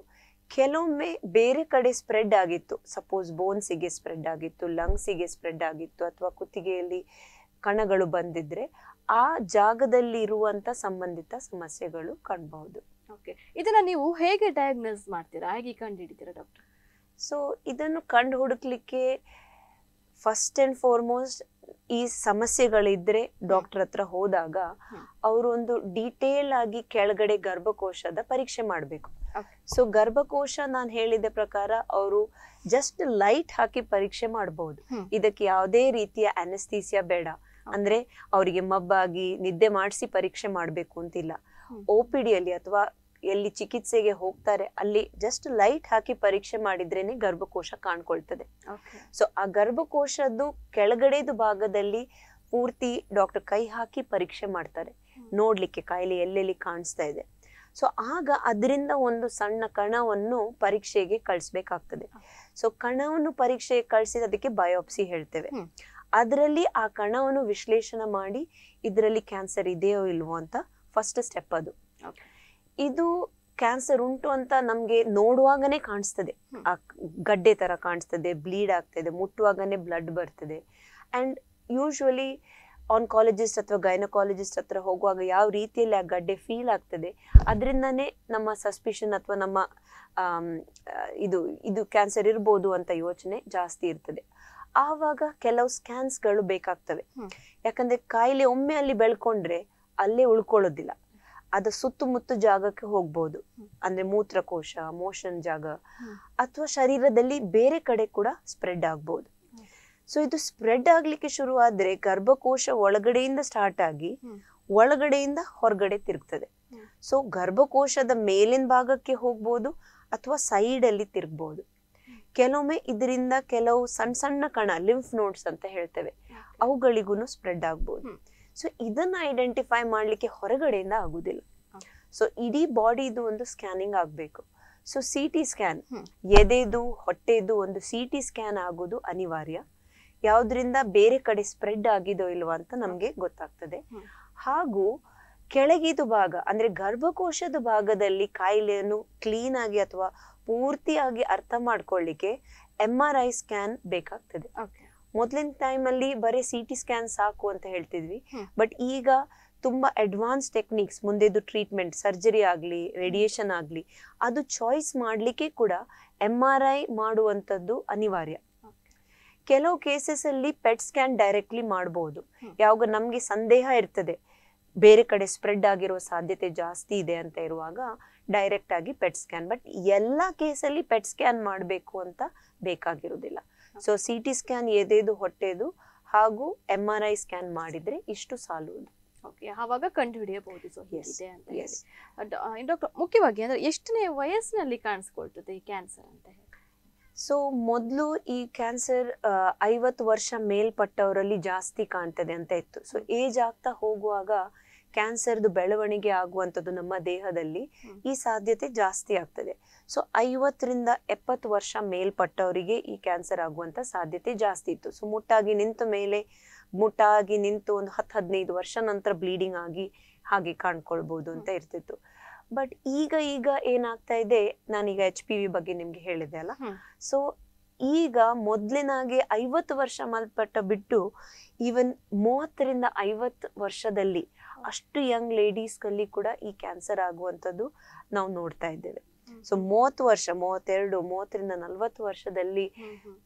ಕೆಲವೊಮ್ಮೆ ಬೇರೆ ಕಡೆ ಸ್ಪ್ರೆಡ್ ಆಗಿತ್ತು ಸಪೋಸ್ ಬೋನ್ಸಿಗೆ ಸ್ಪ್ರೆಡ್ ಆಗಿತ್ತು ಲಂಗ್ಸಿಗೆ ಸ್ಪ್ರೆಡ್ ಆಗಿತ್ತು ಅಥವಾ ಕುತ್ತಿಗೆಯಲ್ಲಿ ಕಣಗಳು ಬಂದಿದ್ರೆ ಆ ಜಾಗದಲ್ಲಿ ಇರುವಂತ ಸಂಬಂಧಿತ ಸಮಸ್ಯೆಗಳು ಕಾಣಬಹುದು ಓಕೆ ಇದನ್ನ ನೀವು ಹೇಗೆ ಡಯಾಗ್ನೋಸ್ ಮಾಡ್ತೀರಾ ಹೇಗೆ ಕಂಡು ಹಿಡಿತೀರಾ ಡಾಕ್ಟರ್ ಸೊ ಇದನ್ನು ಕಂಡು ಹುಡುಕ್ಲಿಕ್ಕೆ ಫಸ್ಟ್ ಅಂಡ್ ಫಾರ್ಮೋಸ್ಟ್ ಈ ಸಮಸ್ಯೆಗಳಿದ್ರೆ ಡಾಕ್ಟರ್ ಹತ್ರ ಹೋದಾಗ ಅವರೊಂದು ಡಿಟೇಲ್ ಡೀಟೇಲ್ ಆಗಿ ಕೆಳಗಡೆ ಗರ್ಭಕೋಶದ ಪರೀಕ್ಷೆ ಮಾಡಬೇಕು ಸೊ ಗರ್ಭಕೋಶ ನಾನು ಹೇಳಿದ ಪ್ರಕಾರ ಅವರು ಜಸ್ಟ್ ಲೈಟ್ ಹಾಕಿ ಪರೀಕ್ಷೆ ಮಾಡಬಹುದು ಇದಕ್ಕೆ ಯಾವುದೇ ರೀತಿಯ ಅನಸ್ತೀಸಿಯಾ ಬೇಡ ಅಂದ್ರೆ ಅವರಿಗೆ ಮಬ್ಬಾಗಿ ನಿದ್ದೆ ಮಾಡಿಸಿ ಪರೀಕ್ಷೆ ಮಾಡಬೇಕು ಅಂತಿಲ್ಲ ಓ ಪಿ ಡಿಯಲ್ಲಿ ಅಥವಾ ಎಲ್ಲಿ ಚಿಕಿತ್ಸೆಗೆ ಹೋಗ್ತಾರೆ ಅಲ್ಲಿ ಜಸ್ಟ್ ಲೈಟ್ ಹಾಕಿ ಪರೀಕ್ಷೆ ಮಾಡಿದ್ರೇನೆ ಗರ್ಭಕೋಶ ಕಾಣ್ಕೊಳ್ತದೆ ಸೊ ಆ ಗರ್ಭಕೋಶದ್ದು ಕೆಳಗಡೆದು ಭಾಗದಲ್ಲಿ ಪೂರ್ತಿ ಡಾಕ್ಟರ್ ಕೈ ಹಾಕಿ ಪರೀಕ್ಷೆ ಮಾಡ್ತಾರೆ ನೋಡ್ಲಿಕ್ಕೆ ಕಾಯಿಲೆ ಎಲ್ಲೆಲ್ಲಿ ಕಾಣಿಸ್ತಾ ಇದೆ ಸೊ ಆಗ ಅದರಿಂದ ಒಂದು ಸಣ್ಣ ಕಣವನ್ನು ಪರೀಕ್ಷೆಗೆ ಕಳಿಸ್ಬೇಕಾಗ್ತದೆ ಸೊ ಕಣವನ್ನು ಪರೀಕ್ಷೆಗೆ ಕಳಿಸಿ ಅದಕ್ಕೆ ಬಯೋಪ್ಸಿ ಹೇಳ್ತೇವೆ ಅದರಲ್ಲಿ ಆ ಕಣವನ್ನು ವಿಶ್ಲೇಷಣೆ ಮಾಡಿ ಇದರಲ್ಲಿ ಕ್ಯಾನ್ಸರ್ ಇದೆಯೋ ಇಲ್ವೋ ಅಂತ ಫಸ್ಟ್ ಸ್ಟೆಪ್ ಅದು ಇದು ಕ್ಯಾನ್ಸರ್ ಉಂಟು ಅಂತ ನಮ್ಗೆ ನೋಡುವಾಗನೇ ಕಾಣಿಸ್ತದೆ ಆ ಗಡ್ಡೆ ತರ ಕಾಣಿಸ್ತದೆ ಬ್ಲೀಡ್ ಆಗ್ತದೆ ಮುಟ್ಟುವಾಗನೇ ಬ್ಲಡ್ ಬರ್ತದೆ ಅಂಡ್ ಯೂಶುವಲಿ ಆನ್ಕಾಲಜಿಸ್ಟ್ ಅಥವಾ ಗೈನಕಾಲಜಿಸ್ಟ್ ಹತ್ರ ಹೋಗುವಾಗ ಯಾವ ರೀತಿಯಲ್ಲಿ ಆ ಗಡ್ಡೆ ಫೀಲ್ ಆಗ್ತದೆ ಅದರಿಂದನೇ ನಮ್ಮ ಸಸ್ಪಿಷನ್ ಅಥವಾ ನಮ್ಮ ಇದು ಇದು ಕ್ಯಾನ್ಸರ್ ಇರ್ಬೋದು ಅಂತ ಯೋಚನೆ ಜಾಸ್ತಿ ಇರ್ತದೆ ಆವಾಗ ಕೆಲವು ಸ್ಕ್ಯಾನ್ಸ್ಗಳು ಬೇಕಾಗ್ತವೆ ಯಾಕಂದ್ರೆ ಕಾಯಿಲೆ ಒಮ್ಮೆ ಅಲ್ಲಿ ಬೆಳ್ಕೊಂಡ್ರೆ ಅಲ್ಲೇ ಉಳ್ಕೊಳ್ಳೋದಿಲ್ಲ ಅದು ಸುತ್ತಮುತ್ತ ಜಾಗಕ್ಕೆ ಹೋಗ್ಬೋದು ಅಂದ್ರೆ ಮೂತ್ರಕೋಶ ಮೋಷನ್ ಜಾಗ ಅಥವಾ ಶರೀರದಲ್ಲಿ ಬೇರೆ ಕಡೆ ಕೂಡ ಸ್ಪ್ರೆಡ್ ಆಗ್ಬೋದು ಸೊ ಇದು ಸ್ಪ್ರೆಡ್ ಆಗ್ಲಿಕ್ಕೆ ಶುರು ಆದ್ರೆ ಗರ್ಭಕೋಶ ಒಳಗಡೆಯಿಂದ ಸ್ಟಾರ್ಟ್ ಆಗಿ ಒಳಗಡೆಯಿಂದ ಹೊರಗಡೆ ತಿರುಗ್ತದೆ ಸೊ ಗರ್ಭಕೋಶದ ಮೇಲಿನ ಭಾಗಕ್ಕೆ ಹೋಗ್ಬೋದು ಅಥವಾ ಸೈಡ್ ಅಲ್ಲಿ ತಿರುಗ್ಬೋದು ಕೆಲವೊಮ್ಮೆ ಇದರಿಂದ ಕೆಲವು ಸಣ್ಣ ಸಣ್ಣ ಕಣ ಲಿಂಫ್ ನೋಡ್ಸ್ ಅಂತ ಹೇಳ್ತೇವೆ ಅವುಗಳಿಗೂ ಸ್ಪ್ರೆಡ್ ಆಗ್ಬೋದು ಸೊ ಇದನ್ನ ಐಡೆಂಟಿಫೈ ಮಾಡ್ಲಿಕ್ಕೆ ಹೊರಗಡೆಯಿಂದ ಆಗುದಿಲ್ಲ ಸೊ ಇಡೀ ಬಾಡಿದು ಒಂದು ಸ್ಕ್ಯಾನಿಂಗ್ ಆಗಬೇಕು ಸೊ ಸಿ ಟಿ ಸ್ಕ್ಯಾನ್ ಎದೆದು ಹೊಟ್ಟೆದು ಒಂದು ಸಿ ಟಿ ಸ್ಕ್ಯಾನ್ ಆಗೋದು ಅನಿವಾರ್ಯ ಯಾವ್ದ್ರಿಂದ ಬೇರೆ ಕಡೆ ಸ್ಪ್ರೆಡ್ ಆಗಿದೋ ಇಲ್ವಾ ಅಂತ ನಮ್ಗೆ ಗೊತ್ತಾಗ್ತದೆ ಹಾಗೂ ಕೆಳಗಿದು ಭಾಗ ಅಂದ್ರೆ ಗರ್ಭಕೋಶದ ಭಾಗದಲ್ಲಿ ಕಾಯಿಲೆಯನ್ನು ಕ್ಲೀನ್ ಆಗಿ ಅಥವಾ ಪೂರ್ತಿಯಾಗಿ ಅರ್ಥ ಮಾಡ್ಕೊಳ್ಳಿಕ್ಕೆ ಎಂ ಆರ್ ಐ ಸ್ಕ್ಯಾನ್ ಬೇಕಾಗ್ತದೆ ಮೊದ್ಲಿನ ಟೈಮ್ ಅಲ್ಲಿ ಬರೀ ಸಿ ಟಿ ಸ್ಕ್ಯಾನ್ ಸಾಕು ಅಂತ ಹೇಳ್ತಿದ್ವಿ ಬಟ್ ಈಗ ತುಂಬಾ ಅಡ್ವಾನ್ಸ್ ಟೆಕ್ನಿಕ್ಸ್ ಮುಂದೆದು ಟ್ರೀಟ್ಮೆಂಟ್ ಸರ್ಜರಿ ಆಗ್ಲಿ ರೇಡಿಯೇಷನ್ ಆಗಲಿ ಅದು ಚಾಯ್ಸ್ ಮಾಡ್ಲಿಕ್ಕೆ ಕೂಡ ಎಂ ಆರ್ ಐ ಮಾಡುವಂತದ್ದು ಅನಿವಾರ್ಯ ಕೆಲವು ಕೇಸಸ್ ಅಲ್ಲಿ ಪೆಟ್ ಸ್ಕ್ಯಾನ್ ಡೈರೆಕ್ಟ್ಲಿ ಮಾಡಬಹುದು ಯಾವಾಗ ನಮ್ಗೆ ಸಂದೇಹ ಇರ್ತದೆ ಬೇರೆ ಕಡೆ ಸ್ಪ್ರೆಡ್ ಆಗಿರೋ ಸಾಧ್ಯತೆ ಜಾಸ್ತಿ ಇದೆ ಅಂತ ಇರುವಾಗ ಡೈರೆಕ್ಟ್ ಆಗಿ ಪೆಟ್ ಸ್ಕ್ಯಾನ್ ಬಟ್ ಎಲ್ಲ ಕೇಸಲ್ಲಿ ಪೆಟ್ ಸ್ಕ್ಯಾನ್ ಮಾಡಬೇಕು ಅಂತ ಬೇಕಾಗಿರೋದಿಲ್ಲ ಸೊ ಸಿ ಟಿ ಸ್ಕ್ಯಾನ್ ಎದೇದು ಹೊಟ್ಟೆದು ಹಾಗೂ ಎಮ್ ಆರ್ ಐ ಸ್ಕ್ಯಾನ್ ಮಾಡಿದ್ರೆ ಇಷ್ಟು ಸಾಲುವುದು ಓಕೆ ಆವಾಗ ಕಂಡು ಹಿಡಿಯಬಹುದು ಸೊ ಡಾಕ್ಟರ್ ಮುಖ್ಯವಾಗಿ ಅಂದ್ರೆ ಎಷ್ಟನೇ ವಯಸ್ಸಿನಲ್ಲಿ ಕಾಣಿಸ್ಕೊಳ್ತದೆ ಈ ಕ್ಯಾನ್ಸರ್ ಅಂತ ಹೇಳಿ ಸೊ ಮೊದಲು ಈ ಕ್ಯಾನ್ಸರ್ ಐವತ್ತು ವರ್ಷ ಮೇಲ್ಪಟ್ಟವರಲ್ಲಿ ಜಾಸ್ತಿ ಕಾಣ್ತದೆ ಅಂತ ಇತ್ತು ಸೊ ಏಜ್ ಆಗ್ತಾ ಹೋಗುವಾಗ ಕ್ಯಾನ್ಸರ್ದು ಬೆಳವಣಿಗೆ ಆಗುವಂಥದ್ದು ನಮ್ಮ ದೇಹದಲ್ಲಿ ಈ ಸಾಧ್ಯತೆ ಜಾಸ್ತಿ ಆಗ್ತದೆ ಸೊ ಐವತ್ತರಿಂದ ಎಪ್ಪತ್ತು ವರ್ಷ ಮೇಲ್ಪಟ್ಟವರಿಗೆ ಈ ಕ್ಯಾನ್ಸರ್ ಆಗುವಂಥ ಸಾಧ್ಯತೆ ಜಾಸ್ತಿ ಇತ್ತು ಸೊ ಮುಟ್ಟಾಗಿ ನಿಂತ ಮೇಲೆ ಮುಟ್ಟಾಗಿ ನಿಂತು ಒಂದು ಹತ್ತು ಹದಿನೈದು ವರ್ಷ ನಂತರ ಬ್ಲೀಡಿಂಗ್ ಆಗಿ ಹಾಗೆ ಕಾಣ್ಕೊಳ್ಬೋದು ಅಂತ ಇರ್ತಿತ್ತು ಬಟ್ ಈಗ ಈಗ ಏನಾಗ್ತಾ ಇದೆ ನಾನೀಗ ಎಚ್ ಪಿ ವಿ ಬಗ್ಗೆ ನಿಮ್ಗೆ ಹೇಳಿದೆ ಅಲ್ಲ ಸೊ ಈಗ ಮೊದ್ಲಿನಾಗೆ ಐವತ್ತು ವರ್ಷ ಮಲ್ಪಟ್ಟ ಬಿಟ್ಟು ಈವನ್ ಮೂವತ್ತರಿಂದ ಐವತ್ತು ವರ್ಷದಲ್ಲಿ ಅಷ್ಟು ಯಂಗ್ ಲೇಡೀಸ್ ಅಲ್ಲಿ ಕೂಡ ಈ ಕ್ಯಾನ್ಸರ್ ಆಗುವಂತದ್ದು ನಾವು ನೋಡ್ತಾ ಇದ್ದೇವೆ ಸೊ ಮೂವತ್ತು ವರ್ಷ ಮೂವತ್ತೆರಡು ಮೂವತ್ತರಿಂದ ನಲ್ವತ್ತು ವರ್ಷದಲ್ಲಿ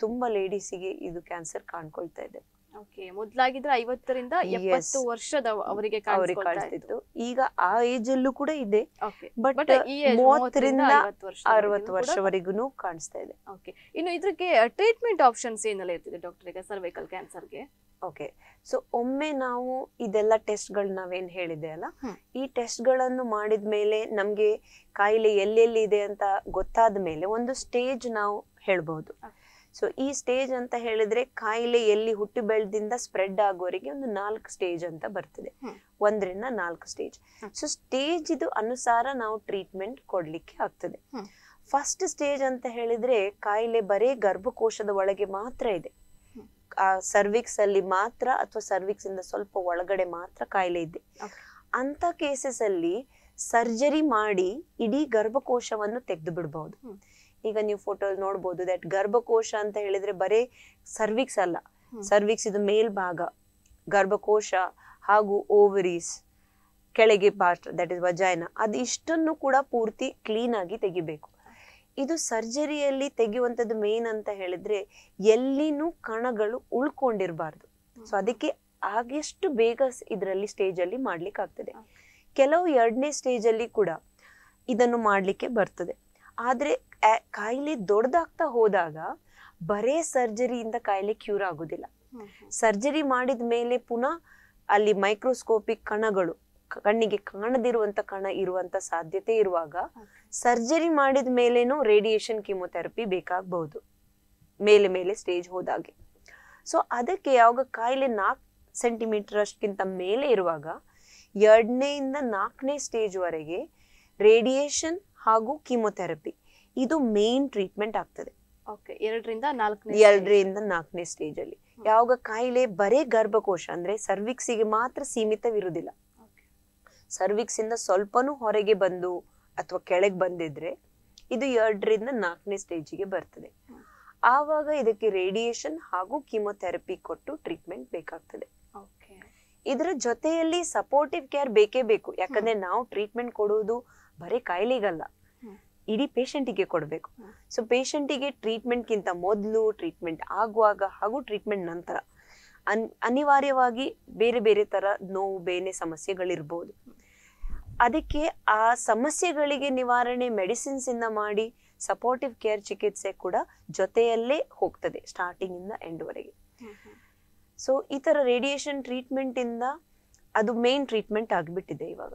ತುಂಬಾ ಲೇಡೀಸಿಗೆ ಇದು ಕ್ಯಾನ್ಸರ್ ಕಾಣ್ಕೊಳ್ತಾ ಇದೆ ಮೊದ್ಲಾಗಿದ್ರೆ ಐವತ್ತರಿಂದ ಎಪ್ಪತ್ತು ವರ್ಷದ ಅವರಿಗೆ ಕಾಣಿಸ್ತಿತ್ತು ಈಗ ಆ ಏಜ್ ಅಲ್ಲೂ ಕೂಡ ಇದೆ ಬಟ್ ಮೂವತ್ತರಿಂದ ಅರವತ್ತು ವರ್ಷವರೆಗೂ ಕಾಣಿಸ್ತಾ ಇದೆ ಓಕೆ ಇನ್ನು ಇದಕ್ಕೆ ಟ್ರೀಟ್ಮೆಂಟ್ ಆಪ್ಷನ್ಸ್ ಏನೆಲ್ಲ ಇರ್ತಿದೆ ಡಾಕ್ಟರ್ ಈಗ ಸರ್ವೈಕಲ್ ಕ್ಯಾನ್ಸರ್ಗೆ ಓಕೆ ಸೊ ಒಮ್ಮೆ ನಾವು ಇದೆಲ್ಲ ಗಳು ನಾವೇನ್ ಹೇಳಿದೆ ಅಲ್ಲ ಈ ಟೆಸ್ಟ್ ಗಳನ್ನು ಮಾಡಿದ ಮೇಲೆ ನಮ್ಗೆ ಕಾಯಿಲೆ ಎಲ್ಲೆಲ್ಲಿ ಇದೆ ಅಂತ ಗೊತ್ತಾದ ಮೇಲೆ ಒಂದು ಸ್ಟೇಜ್ ನಾವು ಹೇಳ್ಬೋದು ಸೊ ಈ ಸ್ಟೇಜ್ ಅಂತ ಹೇಳಿದ್ರೆ ಕಾಯಿಲೆ ಎಲ್ಲಿ ಹುಟ್ಟಿ ಬೆಳೆದಿಂದ ಸ್ಪ್ರೆಡ್ ಆಗೋರಿಗೆ ಒಂದು ನಾಲ್ಕು ಸ್ಟೇಜ್ ಅಂತ ಬರ್ತದೆ ಒಂದರಿಂದ ನಾಲ್ಕು ಸ್ಟೇಜ್ ಸೊ ಸ್ಟೇಜ್ ಇದು ಅನುಸಾರ ನಾವು ಟ್ರೀಟ್ಮೆಂಟ್ ಕೊಡ್ಲಿಕ್ಕೆ ಆಗ್ತದೆ ಫಸ್ಟ್ ಸ್ಟೇಜ್ ಅಂತ ಹೇಳಿದ್ರೆ ಕಾಯಿಲೆ ಬರೀ ಗರ್ಭಕೋಶದ ಒಳಗೆ ಮಾತ್ರ ಇದೆ ಆ ಸರ್ವಿಕ್ಸ್ ಅಲ್ಲಿ ಮಾತ್ರ ಅಥವಾ ಸರ್ವಿಕ್ಸ್ ಇಂದ ಸ್ವಲ್ಪ ಒಳಗಡೆ ಮಾತ್ರ ಕಾಯಿಲೆ ಇದೆ ಅಂತ ಕೇಸಸ್ ಅಲ್ಲಿ ಸರ್ಜರಿ ಮಾಡಿ ಇಡೀ ಗರ್ಭಕೋಶವನ್ನು ತೆಗೆದು ಬಿಡಬಹುದು ಈಗ ನೀವು ಫೋಟೋ ನೋಡಬಹುದು ದಟ್ ಗರ್ಭಕೋಶ ಅಂತ ಹೇಳಿದ್ರೆ ಬರೇ ಸರ್ವಿಕ್ಸ್ ಅಲ್ಲ ಸರ್ವಿಕ್ಸ್ ಇದು ಮೇಲ್ಭಾಗ ಗರ್ಭಕೋಶ ಹಾಗೂ ಓವರೀಸ್ ಕೆಳಗೆ ಪಾರ್ಟ್ ದಟ್ ಇಸ್ ವಜಾಯನ ಅದು ಇಷ್ಟನ್ನು ಕೂಡ ಪೂರ್ತಿ ಕ್ಲೀನ್ ಆಗಿ ತೆಗಿಬೇಕು ಇದು ಸರ್ಜರಿಯಲ್ಲಿ ತೆಗೆಯುವಂಥದ್ದು ಮೇನ್ ಅಂತ ಹೇಳಿದ್ರೆ ಎಲ್ಲಿನೂ ಕಣಗಳು ಉಳ್ಕೊಂಡಿರಬಾರ್ದು ಸೊ ಅದಕ್ಕೆ ಆಗಷ್ಟು ಬೇಗ ಇದರಲ್ಲಿ ಸ್ಟೇಜಲ್ಲಿ ಮಾಡ್ಲಿಕ್ಕೆ ಆಗ್ತದೆ ಕೆಲವು ಎರಡನೇ ಸ್ಟೇಜಲ್ಲಿ ಕೂಡ ಇದನ್ನು ಮಾಡಲಿಕ್ಕೆ ಬರ್ತದೆ ಆದರೆ ಕಾಯಿಲೆ ದೊಡ್ಡದಾಗ್ತಾ ಹೋದಾಗ ಬರೇ ಸರ್ಜರಿಯಿಂದ ಕಾಯಿಲೆ ಕ್ಯೂರ್ ಆಗೋದಿಲ್ಲ ಸರ್ಜರಿ ಮಾಡಿದ ಮೇಲೆ ಪುನಃ ಅಲ್ಲಿ ಮೈಕ್ರೋಸ್ಕೋಪಿಕ್ ಕಣಗಳು ಕಣ್ಣಿಗೆ ಕಾಣದಿರುವಂಥ ಕಣ ಇರುವಂಥ ಸಾಧ್ಯತೆ ಇರುವಾಗ ಸರ್ಜರಿ ಮಾಡಿದ ಮೇಲೇನು ರೇಡಿಯೇಷನ್ ಕಿಮೊಥೆರಪಿ ಬೇಕಾಗಬಹುದು ಮೇಲೆ ಮೇಲೆ ಸ್ಟೇಜ್ ಹೋದಾಗೆ ಸೊ ಅದಕ್ಕೆ ಯಾವಾಗ ಕಾಯಿಲೆ ನಾಲ್ಕು ಸೆಂಟಿಮೀಟರ್ ಅಷ್ಟಕ್ಕಿಂತ ಮೇಲೆ ಇರುವಾಗ ಎರಡನೇಯಿಂದ ಇಂದ ನಾಲ್ಕನೇ ಸ್ಟೇಜ್ ವರೆಗೆ ರೇಡಿಯೇಷನ್ ಹಾಗೂ ಕೀಮೊಥೆರಪಿ ಇದು ಮೇನ್ ಟ್ರೀಟ್ಮೆಂಟ್ ಆಗ್ತದೆ ಎರಡರಿಂದ ನಾಲ್ಕನೇ ಎರಡರಿಂದ ನಾಲ್ಕನೇ ಸ್ಟೇಜ್ ಅಲ್ಲಿ ಯಾವಾಗ ಕಾಯಿಲೆ ಬರೇ ಗರ್ಭಕೋಶ ಅಂದ್ರೆ ಸರ್ವಿಕ್ಸ್ ಮಾತ್ರ ಸೀಮಿತವಿರುವುದಿಲ್ಲ ಸರ್ವಿಕ್ಸ್ ಇಂದ ಸ್ವಲ್ಪನೂ ಹೊರಗೆ ಬಂದು ಅಥವಾ ಕೆಳಗೆ ಬಂದಿದ್ರೆ ಇದು ಎರಡರಿಂದ ನಾಲ್ಕನೇ ಸ್ಟೇಜಿಗೆ ಬರ್ತದೆ ಆವಾಗ ಇದಕ್ಕೆ ರೇಡಿಯೇಷನ್ ಹಾಗೂ ಕೀಮೋಥೆರಪಿ ಕೊಟ್ಟು ಟ್ರೀಟ್ಮೆಂಟ್ ಬೇಕಾಗ್ತದೆ ಇದರ ಜೊತೆಯಲ್ಲಿ ಸಪೋರ್ಟಿವ್ ಕೇರ್ ಬೇಕೇ ಬೇಕು ಯಾಕಂದ್ರೆ ನಾವು ಟ್ರೀಟ್ಮೆಂಟ್ ಕೊಡುವುದು ಬರೀ ಕಾಯಿಲೆಗಲ್ಲ ಇಡೀ ಪೇಷಂಟಿಗೆ ಕೊಡಬೇಕು ಸೊ ಪೇಷಂಟಿಗೆ ಟ್ರೀಟ್ಮೆಂಟ್ಗಿಂತ ಮೊದಲು ಟ್ರೀಟ್ಮೆಂಟ್ ಆಗುವಾಗ ಹಾಗೂ ಟ್ರೀಟ್ಮೆಂಟ್ ನಂತರ ಅನ್ ಅನಿವಾರ್ಯವಾಗಿ ಬೇರೆ ಬೇರೆ ಥರ ನೋವು ಬೇನೆ ಸಮಸ್ಯೆಗಳಿರ್ಬೋದು ಅದಕ್ಕೆ ಆ ಸಮಸ್ಯೆಗಳಿಗೆ ನಿವಾರಣೆ ಮೆಡಿಸಿನ್ಸಿಂದ ಮಾಡಿ ಸಪೋರ್ಟಿವ್ ಕೇರ್ ಚಿಕಿತ್ಸೆ ಕೂಡ ಜೊತೆಯಲ್ಲೇ ಹೋಗ್ತದೆ ಸ್ಟಾರ್ಟಿಂಗಿಂದ ಎಂಡ್ವರೆಗೆ ಸೊ ಈ ಥರ ರೇಡಿಯೇಷನ್ ಟ್ರೀಟ್ಮೆಂಟಿಂದ ಅದು ಮೇನ್ ಟ್ರೀಟ್ಮೆಂಟ್ ಆಗಿಬಿಟ್ಟಿದೆ ಇವಾಗ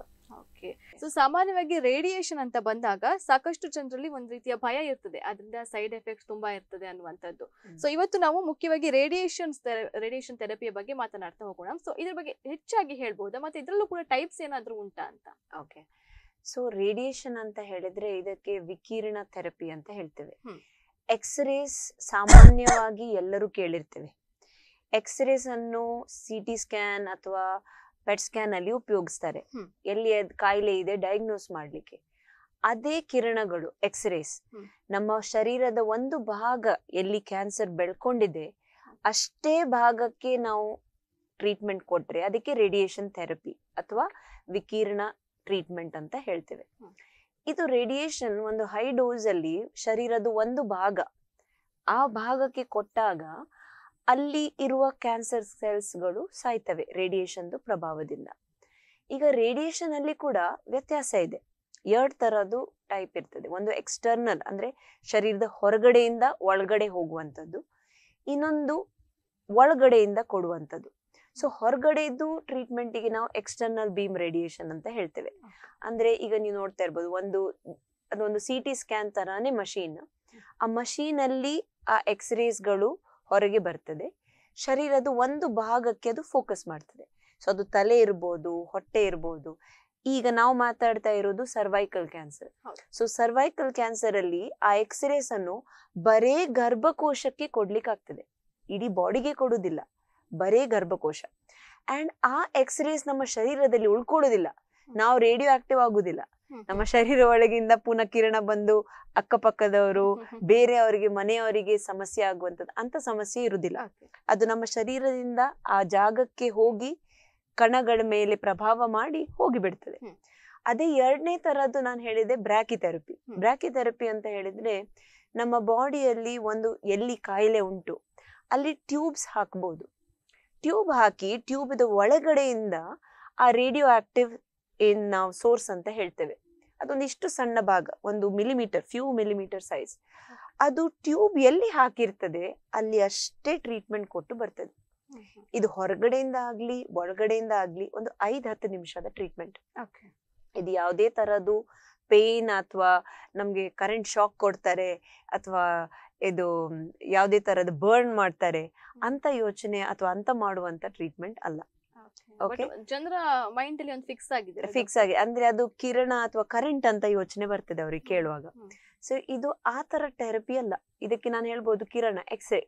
ಸೊ ಸಾಮಾನ್ಯವಾಗಿ ರೇಡಿಯೇಷನ್ ಅಂತ ಬಂದಾಗ ಸಾಕಷ್ಟು ಜನರಲ್ಲಿ ಒಂದ್ ರೀತಿಯ ಭಯ ಇರ್ತದೆ ಅದರಿಂದ ಸೈಡ್ ಎಫೆಕ್ಟ್ಸ್ ತುಂಬಾ ಇರ್ತದೆ ಅನ್ನುವಂಥದ್ದು ಸೊ ಇವತ್ತು ನಾವು ಮುಖ್ಯವಾಗಿ ರೇಡಿಯೇಷನ್ ರೇಡಿಯೇಷನ್ ಥೆರಪಿಯ ಬಗ್ಗೆ ಮಾತನಾಡ್ತಾ ಹೋಗೋಣ ಸೊ ಇದ್ರ ಬಗ್ಗೆ ಹೆಚ್ಚಾಗಿ ಹೇಳ್ಬಹುದು ಮತ್ತೆ ಇದರಲ್ಲೂ ಕೂಡ ಟೈಪ್ಸ್ ಏನಾದ್ರೂ ಉಂಟಾ ಅಂತ ಓಕೆ ಸೊ ರೇಡಿಯೇಷನ್ ಅಂತ ಹೇಳಿದ್ರೆ ಇದಕ್ಕೆ ವಿಕಿರಣ ಥೆರಪಿ ಅಂತ ಹೇಳ್ತೇವೆ ಎಕ್ಸ್ರೇಸ್ ಸಾಮಾನ್ಯವಾಗಿ ಎಲ್ಲರೂ ಕೇಳಿರ್ತೇವೆ ಎಕ್ಸ್ರೇಸ್ ಅನ್ನು ಸಿ ಟಿ ಸ್ಕ್ಯಾನ್ ಅಥವಾ ಪೆಟ್ ಸ್ಕ್ಯಾನ್ e ಅಲ್ಲಿ ಉಪಯೋಗಿಸ್ತಾರೆ ಎಲ್ಲಿ ಕಾಯಿಲೆ ಇದೆ ಡಯಾಗ್ನೋಸ್ ಮಾಡ್ಲಿಕ್ಕೆ ಅದೇ ಕಿರಣಗಳು ಎಕ್ಸ್ರೇಸ್ ನಮ್ಮ ಶರೀರದ ಒಂದು ಭಾಗ ಎಲ್ಲಿ ಕ್ಯಾನ್ಸರ್ ಬೆಳ್ಕೊಂಡಿದೆ ಅಷ್ಟೇ ಭಾಗಕ್ಕೆ ನಾವು ಟ್ರೀಟ್ಮೆಂಟ್ ಕೊಟ್ರೆ ಅದಕ್ಕೆ ರೇಡಿಯೇಷನ್ ಥೆರಪಿ ಅಥವಾ ವಿಕಿರಣ ಟ್ರೀಟ್ಮೆಂಟ್ ಅಂತ ಹೇಳ್ತೇವೆ ಇದು ರೇಡಿಯೇಷನ್ ಒಂದು ಹೈ ಡೋಸ್ ಅಲ್ಲಿ ಶರೀರದ ಒಂದು ಭಾಗ ಆ ಭಾಗಕ್ಕೆ ಕೊಟ್ಟಾಗ ಅಲ್ಲಿ ಇರುವ ಕ್ಯಾನ್ಸರ್ ಸೆಲ್ಸ್ಗಳು ಸಾಯ್ತವೆ ರೇಡಿಯೇಷನ್ದು ಪ್ರಭಾವದಿಂದ ಈಗ ರೇಡಿಯೇಷನ್ ಅಲ್ಲಿ ಕೂಡ ವ್ಯತ್ಯಾಸ ಇದೆ ಎರಡು ತರದ್ದು ಟೈಪ್ ಇರ್ತದೆ ಒಂದು ಎಕ್ಸ್ಟರ್ನಲ್ ಅಂದ್ರೆ ಶರೀರದ ಹೊರಗಡೆಯಿಂದ ಒಳಗಡೆ ಹೋಗುವಂಥದ್ದು ಇನ್ನೊಂದು ಒಳಗಡೆಯಿಂದ ಕೊಡುವಂಥದ್ದು ಸೊ ಹೊರಗಡೆದು ಟ್ರೀಟ್ಮೆಂಟಿಗೆ ನಾವು ಎಕ್ಸ್ಟರ್ನಲ್ ಬೀಮ್ ರೇಡಿಯೇಷನ್ ಅಂತ ಹೇಳ್ತೇವೆ ಅಂದ್ರೆ ಈಗ ನೀವು ನೋಡ್ತಾ ಇರ್ಬೋದು ಒಂದು ಅದೊಂದು ಸಿ ಟಿ ಸ್ಕ್ಯಾನ್ ತರಾನೇ ಮಷೀನ್ ಆ ಅಲ್ಲಿ ಆ ಎಕ್ಸ್ರೇಸ್ಗಳು ಹೊರಗೆ ಬರ್ತದೆ ಶರೀರದ ಒಂದು ಭಾಗಕ್ಕೆ ಅದು ಫೋಕಸ್ ಮಾಡ್ತದೆ ಸೊ ಅದು ತಲೆ ಇರ್ಬೋದು ಹೊಟ್ಟೆ ಇರ್ಬೋದು ಈಗ ನಾವು ಮಾತಾಡ್ತಾ ಇರೋದು cervical cancer so cervical cancer ಅಲ್ಲಿ ಆ ಎಕ್ಸ್ರೇಸ್ ಅನ್ನು ಬರೇ ಗರ್ಭಕೋಶಕ್ಕೆ ಕೊಡ್ಲಿಕ್ಕೆ ಆಗ್ತದೆ ಇಡೀ ಬಾಡಿಗೆ ಕೊಡುವುದಿಲ್ಲ ಬರೇ ಗರ್ಭಕೋಶ ಅಂಡ್ ಆ ಎಕ್ಸ್ರೇಸ್ ನಮ್ಮ ಶರೀರದಲ್ಲಿ ಉಳ್ಕೊಳ್ಳೋದಿಲ್ಲ ನಾವು ರೇಡಿಯೋ ಆಕ್ಟಿವ್ ಆಗುದಿಲ್ಲ ನಮ್ಮ ಶರೀರ ಒಳಗಿಂದ ಪುನಃ ಕಿರಣ ಬಂದು ಅಕ್ಕಪಕ್ಕದವರು ಬೇರೆಯವರಿಗೆ ಮನೆಯವರಿಗೆ ಸಮಸ್ಯೆ ಆಗುವಂತದ್ದು ಅಂತ ಸಮಸ್ಯೆ ಇರುವುದಿಲ್ಲ ಅದು ನಮ್ಮ ಶರೀರದಿಂದ ಆ ಜಾಗಕ್ಕೆ ಹೋಗಿ ಕಣಗಳ ಮೇಲೆ ಪ್ರಭಾವ ಮಾಡಿ ಹೋಗಿಬಿಡ್ತದೆ ಅದೇ ಎರಡನೇ ತರದ್ದು ನಾನು ಹೇಳಿದೆ ಬ್ರಾಕಿ ಥೆರಪಿ ಬ್ರಾಕಿ ಥೆರಪಿ ಅಂತ ಹೇಳಿದ್ರೆ ನಮ್ಮ ಬಾಡಿಯಲ್ಲಿ ಒಂದು ಎಲ್ಲಿ ಕಾಯಿಲೆ ಉಂಟು ಅಲ್ಲಿ ಟ್ಯೂಬ್ಸ್ ಹಾಕ್ಬೋದು ಟ್ಯೂಬ್ ಹಾಕಿ ಟ್ಯೂಬ್ದ ಒಳಗಡೆಯಿಂದ ಆ ರೇಡಿಯೋ ಆಕ್ಟಿವ್ ಏನ್ ನಾವು ಸೋರ್ಸ್ ಅಂತ ಹೇಳ್ತೇವೆ ಅದೊಂದು ಇಷ್ಟು ಸಣ್ಣ ಭಾಗ ಒಂದು ಮಿಲಿಮೀಟರ್ ಫ್ಯೂ ಮಿಲಿಮೀಟರ್ ಸೈಜ್ ಅದು ಟ್ಯೂಬ್ ಎಲ್ಲಿ ಹಾಕಿರ್ತದೆ ಅಲ್ಲಿ ಅಷ್ಟೇ ಟ್ರೀಟ್ಮೆಂಟ್ ಕೊಟ್ಟು ಬರ್ತದೆ ಇದು ಹೊರಗಡೆಯಿಂದ ಆಗ್ಲಿ ಒಳಗಡೆಯಿಂದ ಆಗ್ಲಿ ಒಂದು ಐದ್ ಹತ್ತು ನಿಮಿಷದ ಟ್ರೀಟ್ಮೆಂಟ್ ಇದು ಯಾವುದೇ ತರದು ಪೇನ್ ಅಥವಾ ನಮ್ಗೆ ಕರೆಂಟ್ ಶಾಕ್ ಕೊಡ್ತಾರೆ ಅಥವಾ ಇದು ಯಾವುದೇ ತರದ ಬರ್ನ್ ಮಾಡ್ತಾರೆ ಅಂತ ಯೋಚನೆ ಅಥವಾ ಅಂತ ಮಾಡುವಂತ ಟ್ರೀಟ್ಮೆಂಟ್ ಅಲ್ಲ ಜನರ ಮೈಂಡ್ ಅಲ್ಲಿ ಒಂದು ಫಿಕ್ಸ್ ಆಗಿದೆ ಫಿಕ್ಸ್ ಆಗಿದೆ ಅಂದ್ರೆ ಅದು ಕಿರಣ ಅಥವಾ ಕರೆಂಟ್ ಅಂತ ಯೋಚನೆ ಬರ್ತದೆ ಅವ್ರಿಗೆ ಕೇಳುವಾಗ ಸೊ ಇದು ಆ ತರ ಥೆರಪಿ ಅಲ್ಲ ಇದಕ್ಕೆ ನಾನು ಹೇಳ್ಬೋದು ಕಿರಣ ಎಕ್ಸ್ರೇ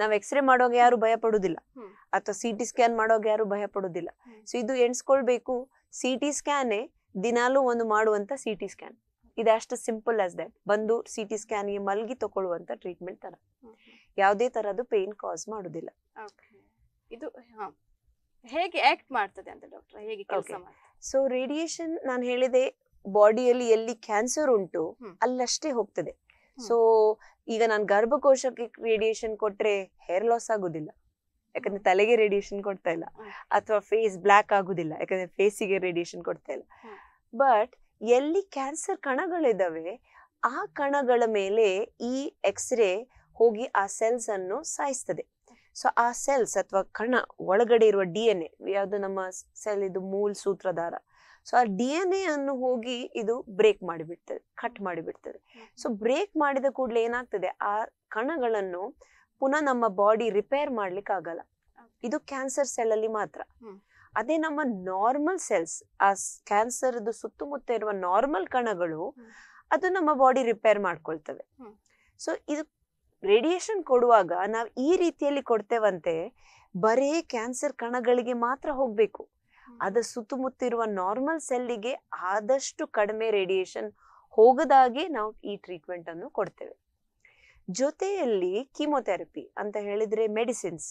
ನಾವು ಎಕ್ಸ್ರೇ ಮಾಡುವಾಗ ಯಾರು ಭಯ ಪಡುದಿಲ್ಲ ಅಥವಾ ಸಿ ಟಿ ಸ್ಕ್ಯಾನ್ ಮಾಡುವಾಗ ಯಾರು ಭಯ ಪಡುದಿಲ್ಲ ಸೊ ಇದು ಎಣಿಸ್ಕೊಳ್ಬೇಕು ಸಿ ಟಿ ಸ್ಕ್ಯಾನೇ ದಿನಾಲೂ ಒಂದು ಮಾಡುವಂತ ಸಿ ಟಿ ಸ್ಕ್ಯಾನ್ ಇದು ಅಷ್ಟು ಸಿಂಪಲ್ ಆಸ್ ದಟ್ ಬಂದು ಸಿ ಟಿ ಸ್ಕ್ಯಾನ್ಗೆ ಮಲ್ಗಿ ತಗೊಳ್ಳುವಂತ ಟ್ರೀಟ್ಮೆಂಟ್ ತರ ಯಾವುದೇ ತರದ್ದು ಪೇನ್ ಕಾಸ್ ಮಾಡುದಿಲ್ಲ ಇದು ಹೇಗೆ ಆಕ್ಟ್ ಮಾಡ್ತದೆ ಅಂತ ಡಾಕ್ಟರ್ ಹೇಗೆ ಕೆಲಸ ಮಾಡ್ತದೆ ಸೊ ರೇಡಿಯೇಷನ್ ನಾನು ಹೇಳಿದೆ ಬಾಡಿಯಲ್ಲಿ ಎಲ್ಲಿ ಕ್ಯಾನ್ಸರ್ ಉಂಟು ಅಲ್ಲಷ್ಟೇ ಹೋಗ್ತದೆ ಸೊ ಈಗ ನಾನು ಗರ್ಭಕೋಶಕ್ಕೆ ರೇಡಿಯೇಷನ್ ಕೊಟ್ರೆ ಹೇರ್ ಲಾಸ್ ಆಗುದಿಲ್ಲ ಯಾಕಂದ್ರೆ ತಲೆಗೆ ರೇಡಿಯೇಷನ್ ಕೊಡ್ತಾ ಇಲ್ಲ ಅಥವಾ ಫೇಸ್ ಬ್ಲ್ಯಾಕ್ ಆಗುದಿಲ್ಲ ಯಾಕಂದ್ರೆ ಫೇಸಿಗೆ ರೇಡಿಯೇಷನ್ ಕೊಡ್ತಾ ಇಲ್ಲ ಬಟ್ ಎಲ್ಲಿ ಕ್ಯಾನ್ಸರ್ ಕಣಗಳಿದಾವೆ ಆ ಕಣಗಳ ಮೇಲೆ ಈ ಎಕ್ಸ್ರೇ ಹೋಗಿ ಆ ಸೆಲ್ಸ್ ಅನ್ನು ಸಾಯಿಸ್ತದೆ ಸೊ ಆ ಸೆಲ್ಸ್ ಅಥವಾ ಕಣ ಒಳಗಡೆ ಇರುವ ಡಿ ಎನ್ ಎ ಯಾವುದು ನಮ್ಮ ಸೆಲ್ ಇದು ಮೂಲ ಸೂತ್ರಧಾರ ಸೊ ಆ ಡಿ ಎನ್ ಅನ್ನು ಹೋಗಿ ಇದು ಬ್ರೇಕ್ ಮಾಡಿಬಿಡ್ತದೆ ಕಟ್ ಮಾಡಿಬಿಡ್ತದೆ ಸೊ ಬ್ರೇಕ್ ಮಾಡಿದ ಕೂಡಲೇ ಏನಾಗ್ತದೆ ಆ ಕಣಗಳನ್ನು ಪುನಃ ನಮ್ಮ ಬಾಡಿ ರಿಪೇರ್ ಮಾಡ್ಲಿಕ್ಕೆ ಆಗಲ್ಲ ಇದು ಕ್ಯಾನ್ಸರ್ ಸೆಲ್ ಅಲ್ಲಿ ಮಾತ್ರ ಅದೇ ನಮ್ಮ ನಾರ್ಮಲ್ ಸೆಲ್ಸ್ ಆ ಕ್ಯಾನ್ಸರ್ ಸುತ್ತಮುತ್ತ ಇರುವ ನಾರ್ಮಲ್ ಕಣಗಳು ಅದು ನಮ್ಮ ಬಾಡಿ ರಿಪೇರ್ ಮಾಡ್ಕೊಳ್ತವೆ ಸೊ ಇದು ರೇಡಿಯೇಷನ್ ಕೊಡುವಾಗ ನಾವು ಈ ರೀತಿಯಲ್ಲಿ ಕೊಡ್ತೇವಂತೆ ಬರೇ ಕ್ಯಾನ್ಸರ್ ಕಣಗಳಿಗೆ ಮಾತ್ರ ಹೋಗಬೇಕು ಅದರ ಸುತ್ತಮುತ್ತಿರುವ ನಾರ್ಮಲ್ ಸೆಲ್ಲಿಗೆ ಆದಷ್ಟು ಕಡಿಮೆ ರೇಡಿಯೇಷನ್ ಹೋಗದಾಗೆ ನಾವು ಈ ಟ್ರೀಟ್ಮೆಂಟ್ ಅನ್ನು ಕೊಡ್ತೇವೆ ಜೊತೆಯಲ್ಲಿ ಕೀಮೊಥೆರಪಿ ಅಂತ ಹೇಳಿದ್ರೆ ಮೆಡಿಸಿನ್ಸ್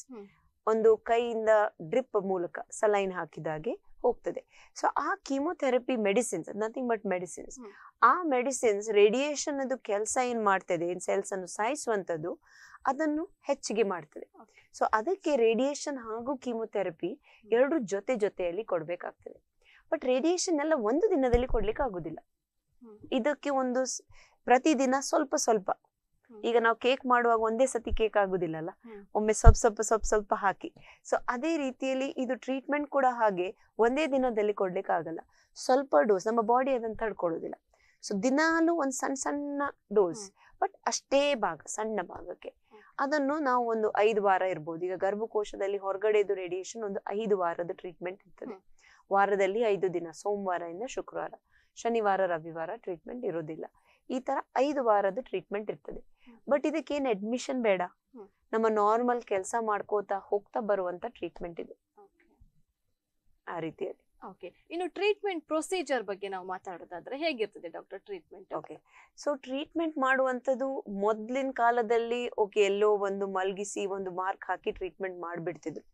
ಒಂದು ಕೈಯಿಂದ ಡ್ರಿಪ್ ಮೂಲಕ ಸಲೈನ್ ಹಾಕಿದಾಗೆ ಹೋಗ್ತದೆ ಸೊ ಆ chemotherapy medicines nothing but medicines ಆ ಮೆಡಿಸಿನ್ಸ್ ರೇಡಿಯೇಷನ್ ಅದು ಕೆಲಸ ಏನ್ ಮಾಡ್ತದೆ ಏನ್ ಸೆಲ್ಸ್ ಅನ್ನು ಸಾಯಿಸುವಂತದ್ದು ಅದನ್ನು ಹೆಚ್ಚಿಗೆ ಮಾಡ್ತದೆ ಸೊ ಅದಕ್ಕೆ ರೇಡಿಯೇಷನ್ ಹಾಗೂ ಕೀಮೋಥೆರಪಿ ಎರಡು ಜೊತೆ ಜೊತೆಯಲ್ಲಿ ಕೊಡ್ಬೇಕಾಗ್ತದೆ ಬಟ್ ರೇಡಿಯೇಷನ್ ಎಲ್ಲ ಒಂದು ದಿನದಲ್ಲಿ ಕೊಡ್ಲಿಕ್ಕೆ ಆಗುದಿಲ್ಲ ಇದಕ್ಕೆ ಒಂದು ಪ್ರತಿದಿನ ಸ್ವಲ್ಪ ಸ್ವಲ್ಪ ಈಗ ನಾವು ಕೇಕ್ ಮಾಡುವಾಗ ಒಂದೇ ಸತಿ ಕೇಕ್ ಆಗುದಿಲ್ಲಲ್ಲ ಒಮ್ಮೆ ಸ್ವಲ್ಪ ಸ್ವಲ್ಪ ಸ್ವಲ್ಪ ಸ್ವಲ್ಪ ಹಾಕಿ ಸೊ ಅದೇ ರೀತಿಯಲ್ಲಿ ಇದು ಟ್ರೀಟ್ಮೆಂಟ್ ಕೂಡ ಹಾಗೆ ಒಂದೇ ದಿನದಲ್ಲಿ ಕೊಡ್ಲಿಕ್ಕೆ ಆಗಲ್ಲ ಸ್ವಲ್ಪ ಡೋಸ್ ನಮ್ಮ ಬಾಡಿ ಅದನ್ನು ತಡ್ಕೊಳ್ಳೋದಿಲ್ಲ ಸೊ ದಿನಾಲು ಒಂದು ಸಣ್ಣ ಸಣ್ಣ ಡೋಸ್ ಬಟ್ ಅಷ್ಟೇ ಭಾಗ ಸಣ್ಣ ಭಾಗಕ್ಕೆ ಅದನ್ನು ನಾವು ಒಂದು ಐದು ವಾರ ಇರ್ಬೋದು ಈಗ ಗರ್ಭಕೋಶದಲ್ಲಿ ಹೊರಗಡೆದು ರೇಡಿಯೇಷನ್ ಒಂದು ಐದು ವಾರದ ಟ್ರೀಟ್ಮೆಂಟ್ ಇರ್ತದೆ ವಾರದಲ್ಲಿ ಐದು ದಿನ ಸೋಮವಾರದಿಂದ ಶುಕ್ರವಾರ ಶನಿವಾರ ರವಿವಾರ ಟ್ರೀಟ್ಮೆಂಟ್ ಇರೋದಿಲ್ಲ ಈ ತರ ಐದು ವಾರದ ಟ್ರೀಟ್ಮೆಂಟ್ ಇರ್ತದೆ ಬಟ್ ಇದಕ್ಕೇನು ಅಡ್ಮಿಷನ್ ಬೇಡ ನಮ್ಮ ನಾರ್ಮಲ್ ಕೆಲಸ ಮಾಡ್ಕೋತಾ ಹೋಗ್ತಾ ಬರುವಂತ ಟ್ರೀಟ್ಮೆಂಟ್ ಇದು ಆ ರೀತಿಯಲ್ಲಿ ಓಕೆ ಇನ್ನು ಟ್ರೀಟ್ಮೆಂಟ್ ಪ್ರೊಸೀಜರ್ ಬಗ್ಗೆ ನಾವು ಮಾತಾಡೋದಾದ್ರೆ ಹೇಗಿರ್ತದೆ doctor treatment okay so treatment ಮಾಡುವಂಥದ್ದು ಮೊದಲಿನ ಕಾಲದಲ್ಲಿ ಓಕೆ ಎಲ್ಲೋ ಒಂದು ಮಲಗಿಸಿ ಒಂದು ಮಾರ್ಕ್ ಹಾಕಿ ಟ್ರೀಟ್ಮೆಂಟ್ ಮಾಡಿಬಿಡ್ತಿದ್ರು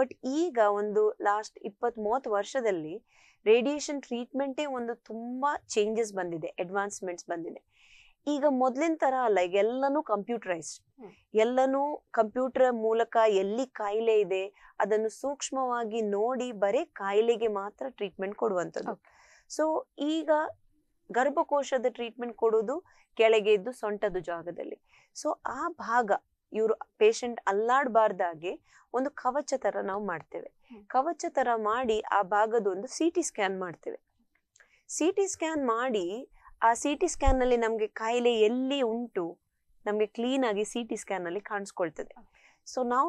ಬಟ್ ಈಗ ಒಂದು ಲಾಸ್ಟ್ ಇಪ್ಪತ್ತ್ ಮೂವತ್ತು ವರ್ಷದಲ್ಲಿ ರೇಡಿಯೇಷನ್ ಟ್ರೀಟ್ಮೆಂಟೇ ಒಂದು ತುಂಬಾ ಚೇಂಜಸ್ ಬಂದಿದೆ ಅಡ್ವಾನ್ಸ್ಮೆಂಟ್ಸ್ ಬಂದಿದೆ ಈಗ ಮೊದ್ಲಿನ ತರ ಅಲ್ಲ ಈಗ ಎಲ್ಲನೂ ಕಂಪ್ಯೂಟರೈಸ್ಡ್ ಎಲ್ಲನೂ ಕಂಪ್ಯೂಟರ್ ಮೂಲಕ ಎಲ್ಲಿ ಕಾಯಿಲೆ ಇದೆ ಅದನ್ನು ಸೂಕ್ಷ್ಮವಾಗಿ ನೋಡಿ ಬರೀ ಕಾಯಿಲೆಗೆ ಮಾತ್ರ ಟ್ರೀಟ್ಮೆಂಟ್ ಕೊಡುವಂಥದ್ದು ಸೊ ಈಗ ಗರ್ಭಕೋಶದ ಟ್ರೀಟ್ಮೆಂಟ್ ಕೊಡೋದು ಕೆಳಗೆ ಇದ್ದು ಸೊಂಟದ ಜಾಗದಲ್ಲಿ ಸೊ ಆ ಭಾಗ ಇವರು ಪೇಷಂಟ್ ಅಲ್ಲಾಡಬಾರ್ದಾಗೆ ಒಂದು ಕವಚ ತರ ನಾವು ಮಾಡ್ತೇವೆ ಕವಚ ತರ ಮಾಡಿ ಆ ಭಾಗದ ಒಂದು ಸಿ ಟಿ ಸ್ಕ್ಯಾನ್ ಮಾಡ್ತೇವೆ ಸಿ ಟಿ ಸ್ಕ್ಯಾನ್ ಮಾಡಿ ಆ ಸಿ ಟಿ ಸ್ಕ್ಯಾನ್ನಲ್ಲಿ ನಮಗೆ ಕಾಯಿಲೆ ಎಲ್ಲಿ ಉಂಟು ನಮಗೆ ಆಗಿ ಸಿ ಟಿ ಅಲ್ಲಿ ಕಾಣಿಸ್ಕೊಳ್ತದೆ ಸೊ ನಾವು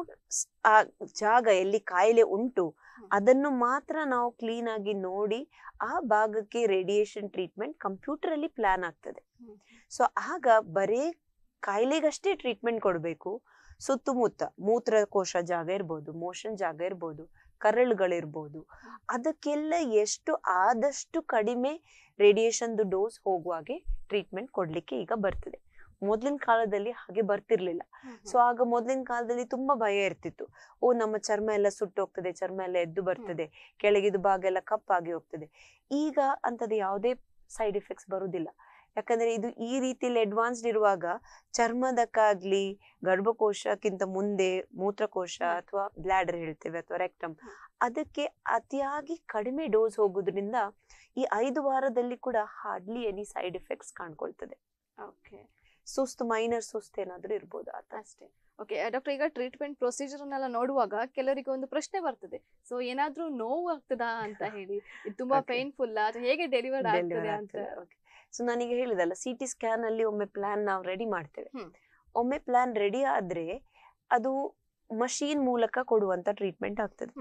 ಆ ಜಾಗ ಎಲ್ಲಿ ಕಾಯಿಲೆ ಉಂಟು ಅದನ್ನು ಮಾತ್ರ ನಾವು ಕ್ಲೀನ್ ಆಗಿ ನೋಡಿ ಆ ಭಾಗಕ್ಕೆ ರೇಡಿಯೇಷನ್ ಟ್ರೀಟ್ಮೆಂಟ್ ಕಂಪ್ಯೂಟರಲ್ಲಿ ಪ್ಲಾನ್ ಆಗ್ತದೆ ಸೊ ಆಗ ಬರೀ ಕಾಯಿಲೆಗಷ್ಟೇ ಟ್ರೀಟ್ಮೆಂಟ್ ಕೊಡಬೇಕು ಸುತ್ತಮುತ್ತ ಮೂತ್ರಕೋಶ ಜಾಗ ಇರ್ಬೋದು ಮೋಷನ್ ಜಾಗ ಇರ್ಬೋದು ಕರಳುಗಳಿರ್ಬೋದು ಅದಕ್ಕೆಲ್ಲ ಎಷ್ಟು ಆದಷ್ಟು ಕಡಿಮೆ ರೇಡಿಯೇಷನ್ದು ಡೋಸ್ ಹೋಗುವಾಗೆ ಟ್ರೀಟ್ಮೆಂಟ್ ಕೊಡ್ಲಿಕ್ಕೆ ಈಗ ಬರ್ತದೆ ಮೊದಲಿನ ಕಾಲದಲ್ಲಿ ಹಾಗೆ ಬರ್ತಿರ್ಲಿಲ್ಲ ಸೊ ಆಗ ಮೊದಲಿನ ಕಾಲದಲ್ಲಿ ತುಂಬಾ ಭಯ ಇರ್ತಿತ್ತು ಓ ನಮ್ಮ ಚರ್ಮ ಎಲ್ಲ ಸುಟ್ಟು ಹೋಗ್ತದೆ ಚರ್ಮ ಎಲ್ಲ ಎದ್ದು ಬರ್ತದೆ ಕೆಳಗಿದ ಭಾಗ ಎಲ್ಲ ಕಪ್ಪಾಗಿ ಹೋಗ್ತದೆ ಈಗ ಅಂತದ್ದು ಯಾವುದೇ ಸೈಡ್ ಎಫೆಕ್ಟ್ಸ್ ಬರುವುದಿಲ್ಲ ಯಾಕಂದ್ರೆ ಇದು ಈ ರೀತಿಯಲ್ಲಿ ಅಡ್ವಾನ್ಸ್ಡ್ ಇರುವಾಗ ಚರ್ಮದಕ್ಕಾಗ್ಲಿ ಗರ್ಭಕೋಶಕ್ಕಿಂತ ಮುಂದೆ ಮೂತ್ರಕೋಶ ಅಥವಾ ಬ್ಲ್ಯಾಡರ್ ಹೇಳ್ತೇವೆ ಅಥವಾ ರೆಕ್ಟಮ್ ಅದಕ್ಕೆ ಅತಿಯಾಗಿ ಕಡಿಮೆ ಡೋಸ್ ಹೋಗೋದ್ರಿಂದ ಈ ಐದು ವಾರದಲ್ಲಿ ಕೂಡ ಹಾರ್ಡ್ಲಿ ಎನಿ ಸೈಡ್ ಎಫೆಕ್ಟ್ಸ್ ಕಾಣ್ಕೊಳ್ತದೆ ಓಕೆ ಸುಸ್ತು ಮೈನರ್ ಸುಸ್ತು ಏನಾದರೂ ಇರ್ಬೋದು ಅಷ್ಟೇ ಓಕೆ ಡಾಕ್ಟರ್ ಈಗ ಟ್ರೀಟ್ಮೆಂಟ್ ಪ್ರೊಸೀಜರ್ನೆಲ್ಲ ನೋಡುವಾಗ ಕೆಲವರಿಗೆ ಒಂದು ಪ್ರಶ್ನೆ ಬರ್ತದೆ ಸೊ ಏನಾದ್ರೂ ನೋವು ಆಗ್ತದಾ ಅಂತ ಹೇಳಿ ಇದು ತುಂಬಾ ಪೇನ್ಫುಲ್ ಅಥವಾ ಹೇಗೆ ಡೆಲಿವರ್ ಆಗ್ತದೆ ಅಂತ ಓಕೆ ಸೊ ನಾನೀಗ ಹೇಳಿದಲ್ಲ ಸಿ ಟಿ ಸ್ಕ್ಯಾನ್ ಅಲ್ಲಿ ಒಮ್ಮೆ ಪ್ಲಾನ್ ನಾವು ರೆಡಿ ಮಾಡ್ತೇವೆ ಒಮ್ಮೆ ಪ್ಲಾನ್ ರೆಡಿ ಆದ್ರೆ ಅದು ಮಷೀನ್ ಮೂಲಕ ಕೊಡುವಂತ ಟ್ರೀಟ್ಮೆಂಟ್ ಆಗ್ತದೆ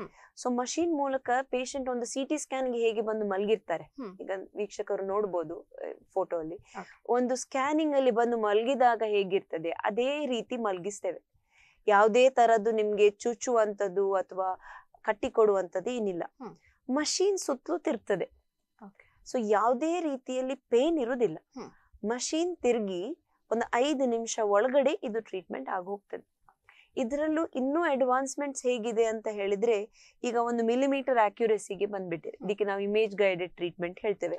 ಸೊ ಮಷೀನ್ ಮೂಲಕ ಪೇಷಂಟ್ ಒಂದು ಸಿ ಟಿ ಸ್ಕ್ಯಾನ್ ಗೆ ಹೇಗೆ ಬಂದು ಮಲಗಿರ್ತಾರೆ ಈಗ ವೀಕ್ಷಕರು ನೋಡಬಹುದು ಫೋಟೋ ಅಲ್ಲಿ ಒಂದು ಸ್ಕ್ಯಾನಿಂಗ್ ಅಲ್ಲಿ ಬಂದು ಮಲಗಿದಾಗ ಹೇಗಿರ್ತದೆ ಅದೇ ರೀತಿ ಮಲಗಿಸ್ತೇವೆ ಯಾವುದೇ ತರದ್ದು ನಿಮ್ಗೆ ಚುಚ್ಚುವಂತದ್ದು ಅಥವಾ ಕಟ್ಟಿಕೊಡುವಂಥದ್ದು ಏನಿಲ್ಲ ಮಷೀನ್ ಸುತ್ತಲೂ ತಿರ್ತದೆ ಸೊ ಯಾವುದೇ ರೀತಿಯಲ್ಲಿ ಪೇನ್ ಇರುವುದಿಲ್ಲ ಮಷೀನ್ ತಿರುಗಿ ಒಂದು ಐದು ನಿಮಿಷ ಒಳಗಡೆ ಇದು ಟ್ರೀಟ್ಮೆಂಟ್ ಆಗೋಗ್ತದೆ ಇದರಲ್ಲೂ ಇನ್ನೂ ಅಡ್ವಾನ್ಸ್ಮೆಂಟ್ಸ್ ಹೇಗಿದೆ ಅಂತ ಹೇಳಿದ್ರೆ ಈಗ ಒಂದು ಮಿಲಿಮೀಟರ್ ಆಕ್ಯುರೇಸಿಗೆ ಬಂದ್ಬಿಟ್ಟಿದೆ ಇದಕ್ಕೆ ನಾವು ಇಮೇಜ್ ಗೈಡೆಡ್ ಟ್ರೀಟ್ಮೆಂಟ್ ಹೇಳ್ತೇವೆ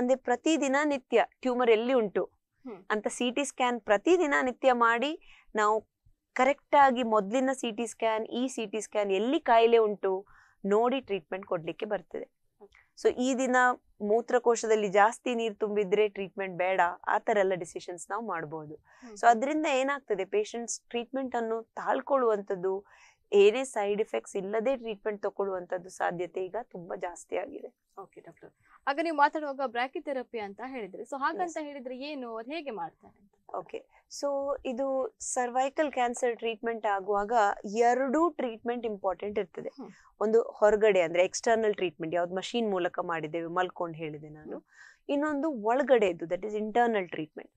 ಅಂದ್ರೆ ಪ್ರತಿದಿನ ನಿತ್ಯ ಟ್ಯೂಮರ್ ಎಲ್ಲಿ ಉಂಟು ಅಂತ ಸಿ ಟಿ ಸ್ಕ್ಯಾನ್ ಪ್ರತಿದಿನ ನಿತ್ಯ ಮಾಡಿ ನಾವು ಕರೆಕ್ಟ್ ಆಗಿ ಮೊದಲಿನ ಸಿ ಟಿ ಸ್ಕ್ಯಾನ್ ಈ ಸಿ ಸ್ಕ್ಯಾನ್ ಎಲ್ಲಿ ಕಾಯಿಲೆ ಉಂಟು ನೋಡಿ ಟ್ರೀಟ್ಮೆಂಟ್ ಕೊಡ್ಲಿಕ್ಕೆ ಬರ್ತದೆ ಸೊ ಈ ದಿನ ಮೂತ್ರಕೋಶದಲ್ಲಿ ಜಾಸ್ತಿ ನೀರು ತುಂಬಿದ್ರೆ ಟ್ರೀಟ್ಮೆಂಟ್ ಬೇಡ ಆ ತರ ಎಲ್ಲ ಡಿಸಿಷನ್ಸ್ ನಾವು ಮಾಡ್ಬೋದು ಸೊ ಅದರಿಂದ ಏನಾಗ್ತದೆ ಪೇಷಂಟ್ಸ್ ಟ್ರೀಟ್ಮೆಂಟ್ ಅನ್ನು ತಾಳ್ಕೊಳ್ಳುವಂತದ್ದು ಏನೇ ಸೈಡ್ ಎಫೆಕ್ಟ್ಸ್ ಇಲ್ಲದೆ ಟ್ರೀಟ್ಮೆಂಟ್ ತಗೊಳ್ಳುವಂತದ್ದು ಸಾಧ್ಯತೆ ಈಗ ತುಂಬಾ ಜಾಸ್ತಿ ಆಗಿದೆ ಓಕೆ ಡಾಕ್ಟರ್ ಆಗ ನೀವು ಮಾತಾಡುವಾಗ ಬ್ರಾಕಿಥೆರಪಿ ಅಂತ ಹೇಳಿದ್ರಿ ಸೊ ಹಾಗಂತ ಹೇಳಿದ್ರೆ ಏನು ಅದು ಹೇಗೆ ಮಾಡ್ತಾರೆ ಓಕೆ ಸೊ ಇದು ಸರ್ವೈಕಲ್ ಕ್ಯಾನ್ಸರ್ ಟ್ರೀಟ್ಮೆಂಟ್ ಆಗುವಾಗ ಎರಡು ಟ್ರೀಟ್ಮೆಂಟ್ ಇಂಪಾರ್ಟೆಂಟ್ ಇರ್ತದೆ ಒಂದು ಹೊರಗಡೆ ಅಂದ್ರೆ ಎಕ್ಸ್ಟರ್ನಲ್ ಟ್ರೀಟ್ಮೆಂಟ್ ಯಾವ್ದು ಮಷೀನ್ ಮೂಲಕ ಮಾಡಿದ್ದೇವೆ ಮಲ್ಕೊಂಡು ಹೇಳಿದೆ ನಾನು ಇನ್ನೊಂದು ಒಳಗಡೆದ್ದು ದಟ್ ಇಸ್ ಇಂಟರ್ನಲ್ ಟ್ರೀಟ್ಮೆಂಟ್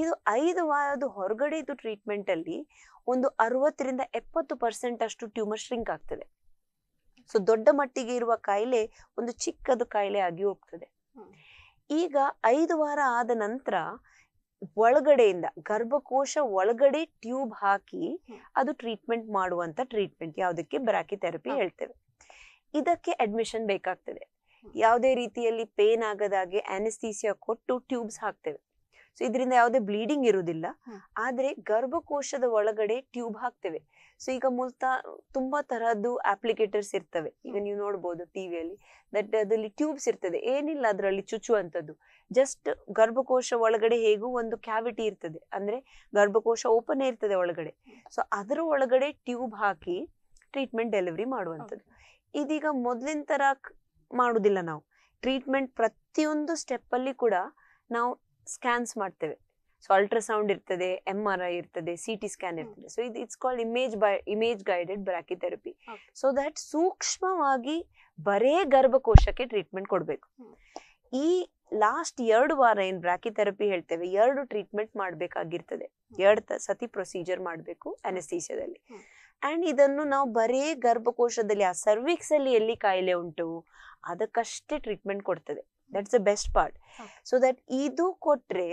ಇದು ಐದು ವಾರದ ಹೊರಗಡೆದು ಟ್ರೀಟ್ಮೆಂಟ್ ಅಲ್ಲಿ ಒಂದು ಅರವತ್ತರಿಂದ ಎಪ್ಪತ್ತು ಪರ್ಸೆಂಟ್ ಅಷ್ಟು ಟ್ಯೂಮರ್ ಶ್ರಿಂಕ್ ಆಗ್ತದೆ ಸೊ ದೊಡ್ಡ ಮಟ್ಟಿಗೆ ಇರುವ ಕಾಯಿಲೆ ಒಂದು ಚಿಕ್ಕದು ಕಾಯಿಲೆ ಆಗಿ ಹೋಗ್ತದೆ ಈಗ ಐದು ವಾರ ಆದ ನಂತರ ಒಳಗಡೆಯಿಂದ ಗರ್ಭಕೋಶ ಒಳಗಡೆ ಟ್ಯೂಬ್ ಹಾಕಿ ಅದು ಟ್ರೀಟ್ಮೆಂಟ್ ಮಾಡುವಂತ ಟ್ರೀಟ್ಮೆಂಟ್ ಯಾವುದಕ್ಕೆ ಬ್ರಾಕಿ ಥೆರಪಿ ಹೇಳ್ತೇವೆ ಇದಕ್ಕೆ ಅಡ್ಮಿಷನ್ ಬೇಕಾಗ್ತದೆ ಯಾವುದೇ ರೀತಿಯಲ್ಲಿ ಪೇನ್ ಆಗದಾಗೆ ಆನೆಸ್ಥೀಸಿಯಾ ಕೊಟ್ಟು ಟ್ಯೂಬ್ಸ್ ಹಾಕ್ತೇವೆ ಸೊ ಇದರಿಂದ ಯಾವುದೇ ಬ್ಲೀಡಿಂಗ್ ಇರುವುದಿಲ್ಲ ಆದ್ರೆ ಗರ್ಭಕೋಶದ ಒಳಗಡೆ ಟ್ಯೂಬ್ ಹಾಕ್ತೇವೆ ಸೊ ಈಗ ಮೂಲತಃ ತುಂಬಾ ತರಹದ್ದು ಅಪ್ಲಿಕೇಟರ್ಸ್ ಇರ್ತವೆ ಈಗ ನೀವು ನೋಡ್ಬೋದು ಟಿವಿಯಲ್ಲಿ ದಟ್ ಅದರಲ್ಲಿ ಟ್ಯೂಬ್ಸ್ ಇರ್ತದೆ ಏನಿಲ್ಲ ಅದರಲ್ಲಿ ಚುಚ್ಚುವಂಥದ್ದು ಜಸ್ಟ್ ಗರ್ಭಕೋಶ ಒಳಗಡೆ ಹೇಗೂ ಒಂದು ಕ್ಯಾವಿಟಿ ಇರ್ತದೆ ಅಂದ್ರೆ ಗರ್ಭಕೋಶ ಓಪನ್ ಇರ್ತದೆ ಒಳಗಡೆ ಸೊ ಅದರ ಒಳಗಡೆ ಟ್ಯೂಬ್ ಹಾಕಿ ಟ್ರೀಟ್ಮೆಂಟ್ ಡೆಲಿವರಿ ಮಾಡುವಂಥದ್ದು ಇದೀಗ ಮೊದಲಿನ ತರ ಮಾಡುವುದಿಲ್ಲ ನಾವು ಟ್ರೀಟ್ಮೆಂಟ್ ಪ್ರತಿಯೊಂದು ಸ್ಟೆಪ್ಪಲ್ಲಿ ಕೂಡ ನಾವು ಸ್ಕ್ಯಾನ್ಸ್ ಮಾಡ್ತೇವೆ ಸೊ ಅಲ್ಟ್ರಾಸೌಂಡ್ ಇರ್ತದೆ ಎಮ್ ಆರ್ ಐ ಇರ್ತದೆ ಸಿ ಟಿ ಸ್ಕ್ಯಾನ್ ಇರ್ತದೆ ಸೊ ಇದು it's called image by image guided brachytherapy therapy so that ಸೂಕ್ಷ್ಮವಾಗಿ ಬರೇ ಗರ್ಭಕೋಶಕ್ಕೆ ಟ್ರೀಟ್ಮೆಂಟ್ ಕೊಡಬೇಕು ಈ ಲಾಸ್ಟ್ ಎರಡು ವಾರ ಏನು ಬ್ರಾಕಿ ಥೆರಪಿ ಹೇಳ್ತೇವೆ ಎರಡು ಟ್ರೀಟ್ಮೆಂಟ್ ಮಾಡಬೇಕಾಗಿರ್ತದೆ ಎರಡು ಸತಿ ಪ್ರೊಸೀಜರ್ ಮಾಡಬೇಕು ಅನಸ್ತೀಸಿಯಾದಲ್ಲಿ ಆ್ಯಂಡ್ ಇದನ್ನು ನಾವು ಬರೇ ಗರ್ಭಕೋಶದಲ್ಲಿ ಆ ಸರ್ವಿಕ್ಸಲ್ಲಿ ಎಲ್ಲಿ ಕಾಯಿಲೆ ಉಂಟು ಅದಕ್ಕಷ್ಟೇ ಟ್ರೀಟ್ಮೆಂಟ್ ಕೊಡ್ತದೆ that's a best part so that ಇದು ಕೊಟ್ರೆ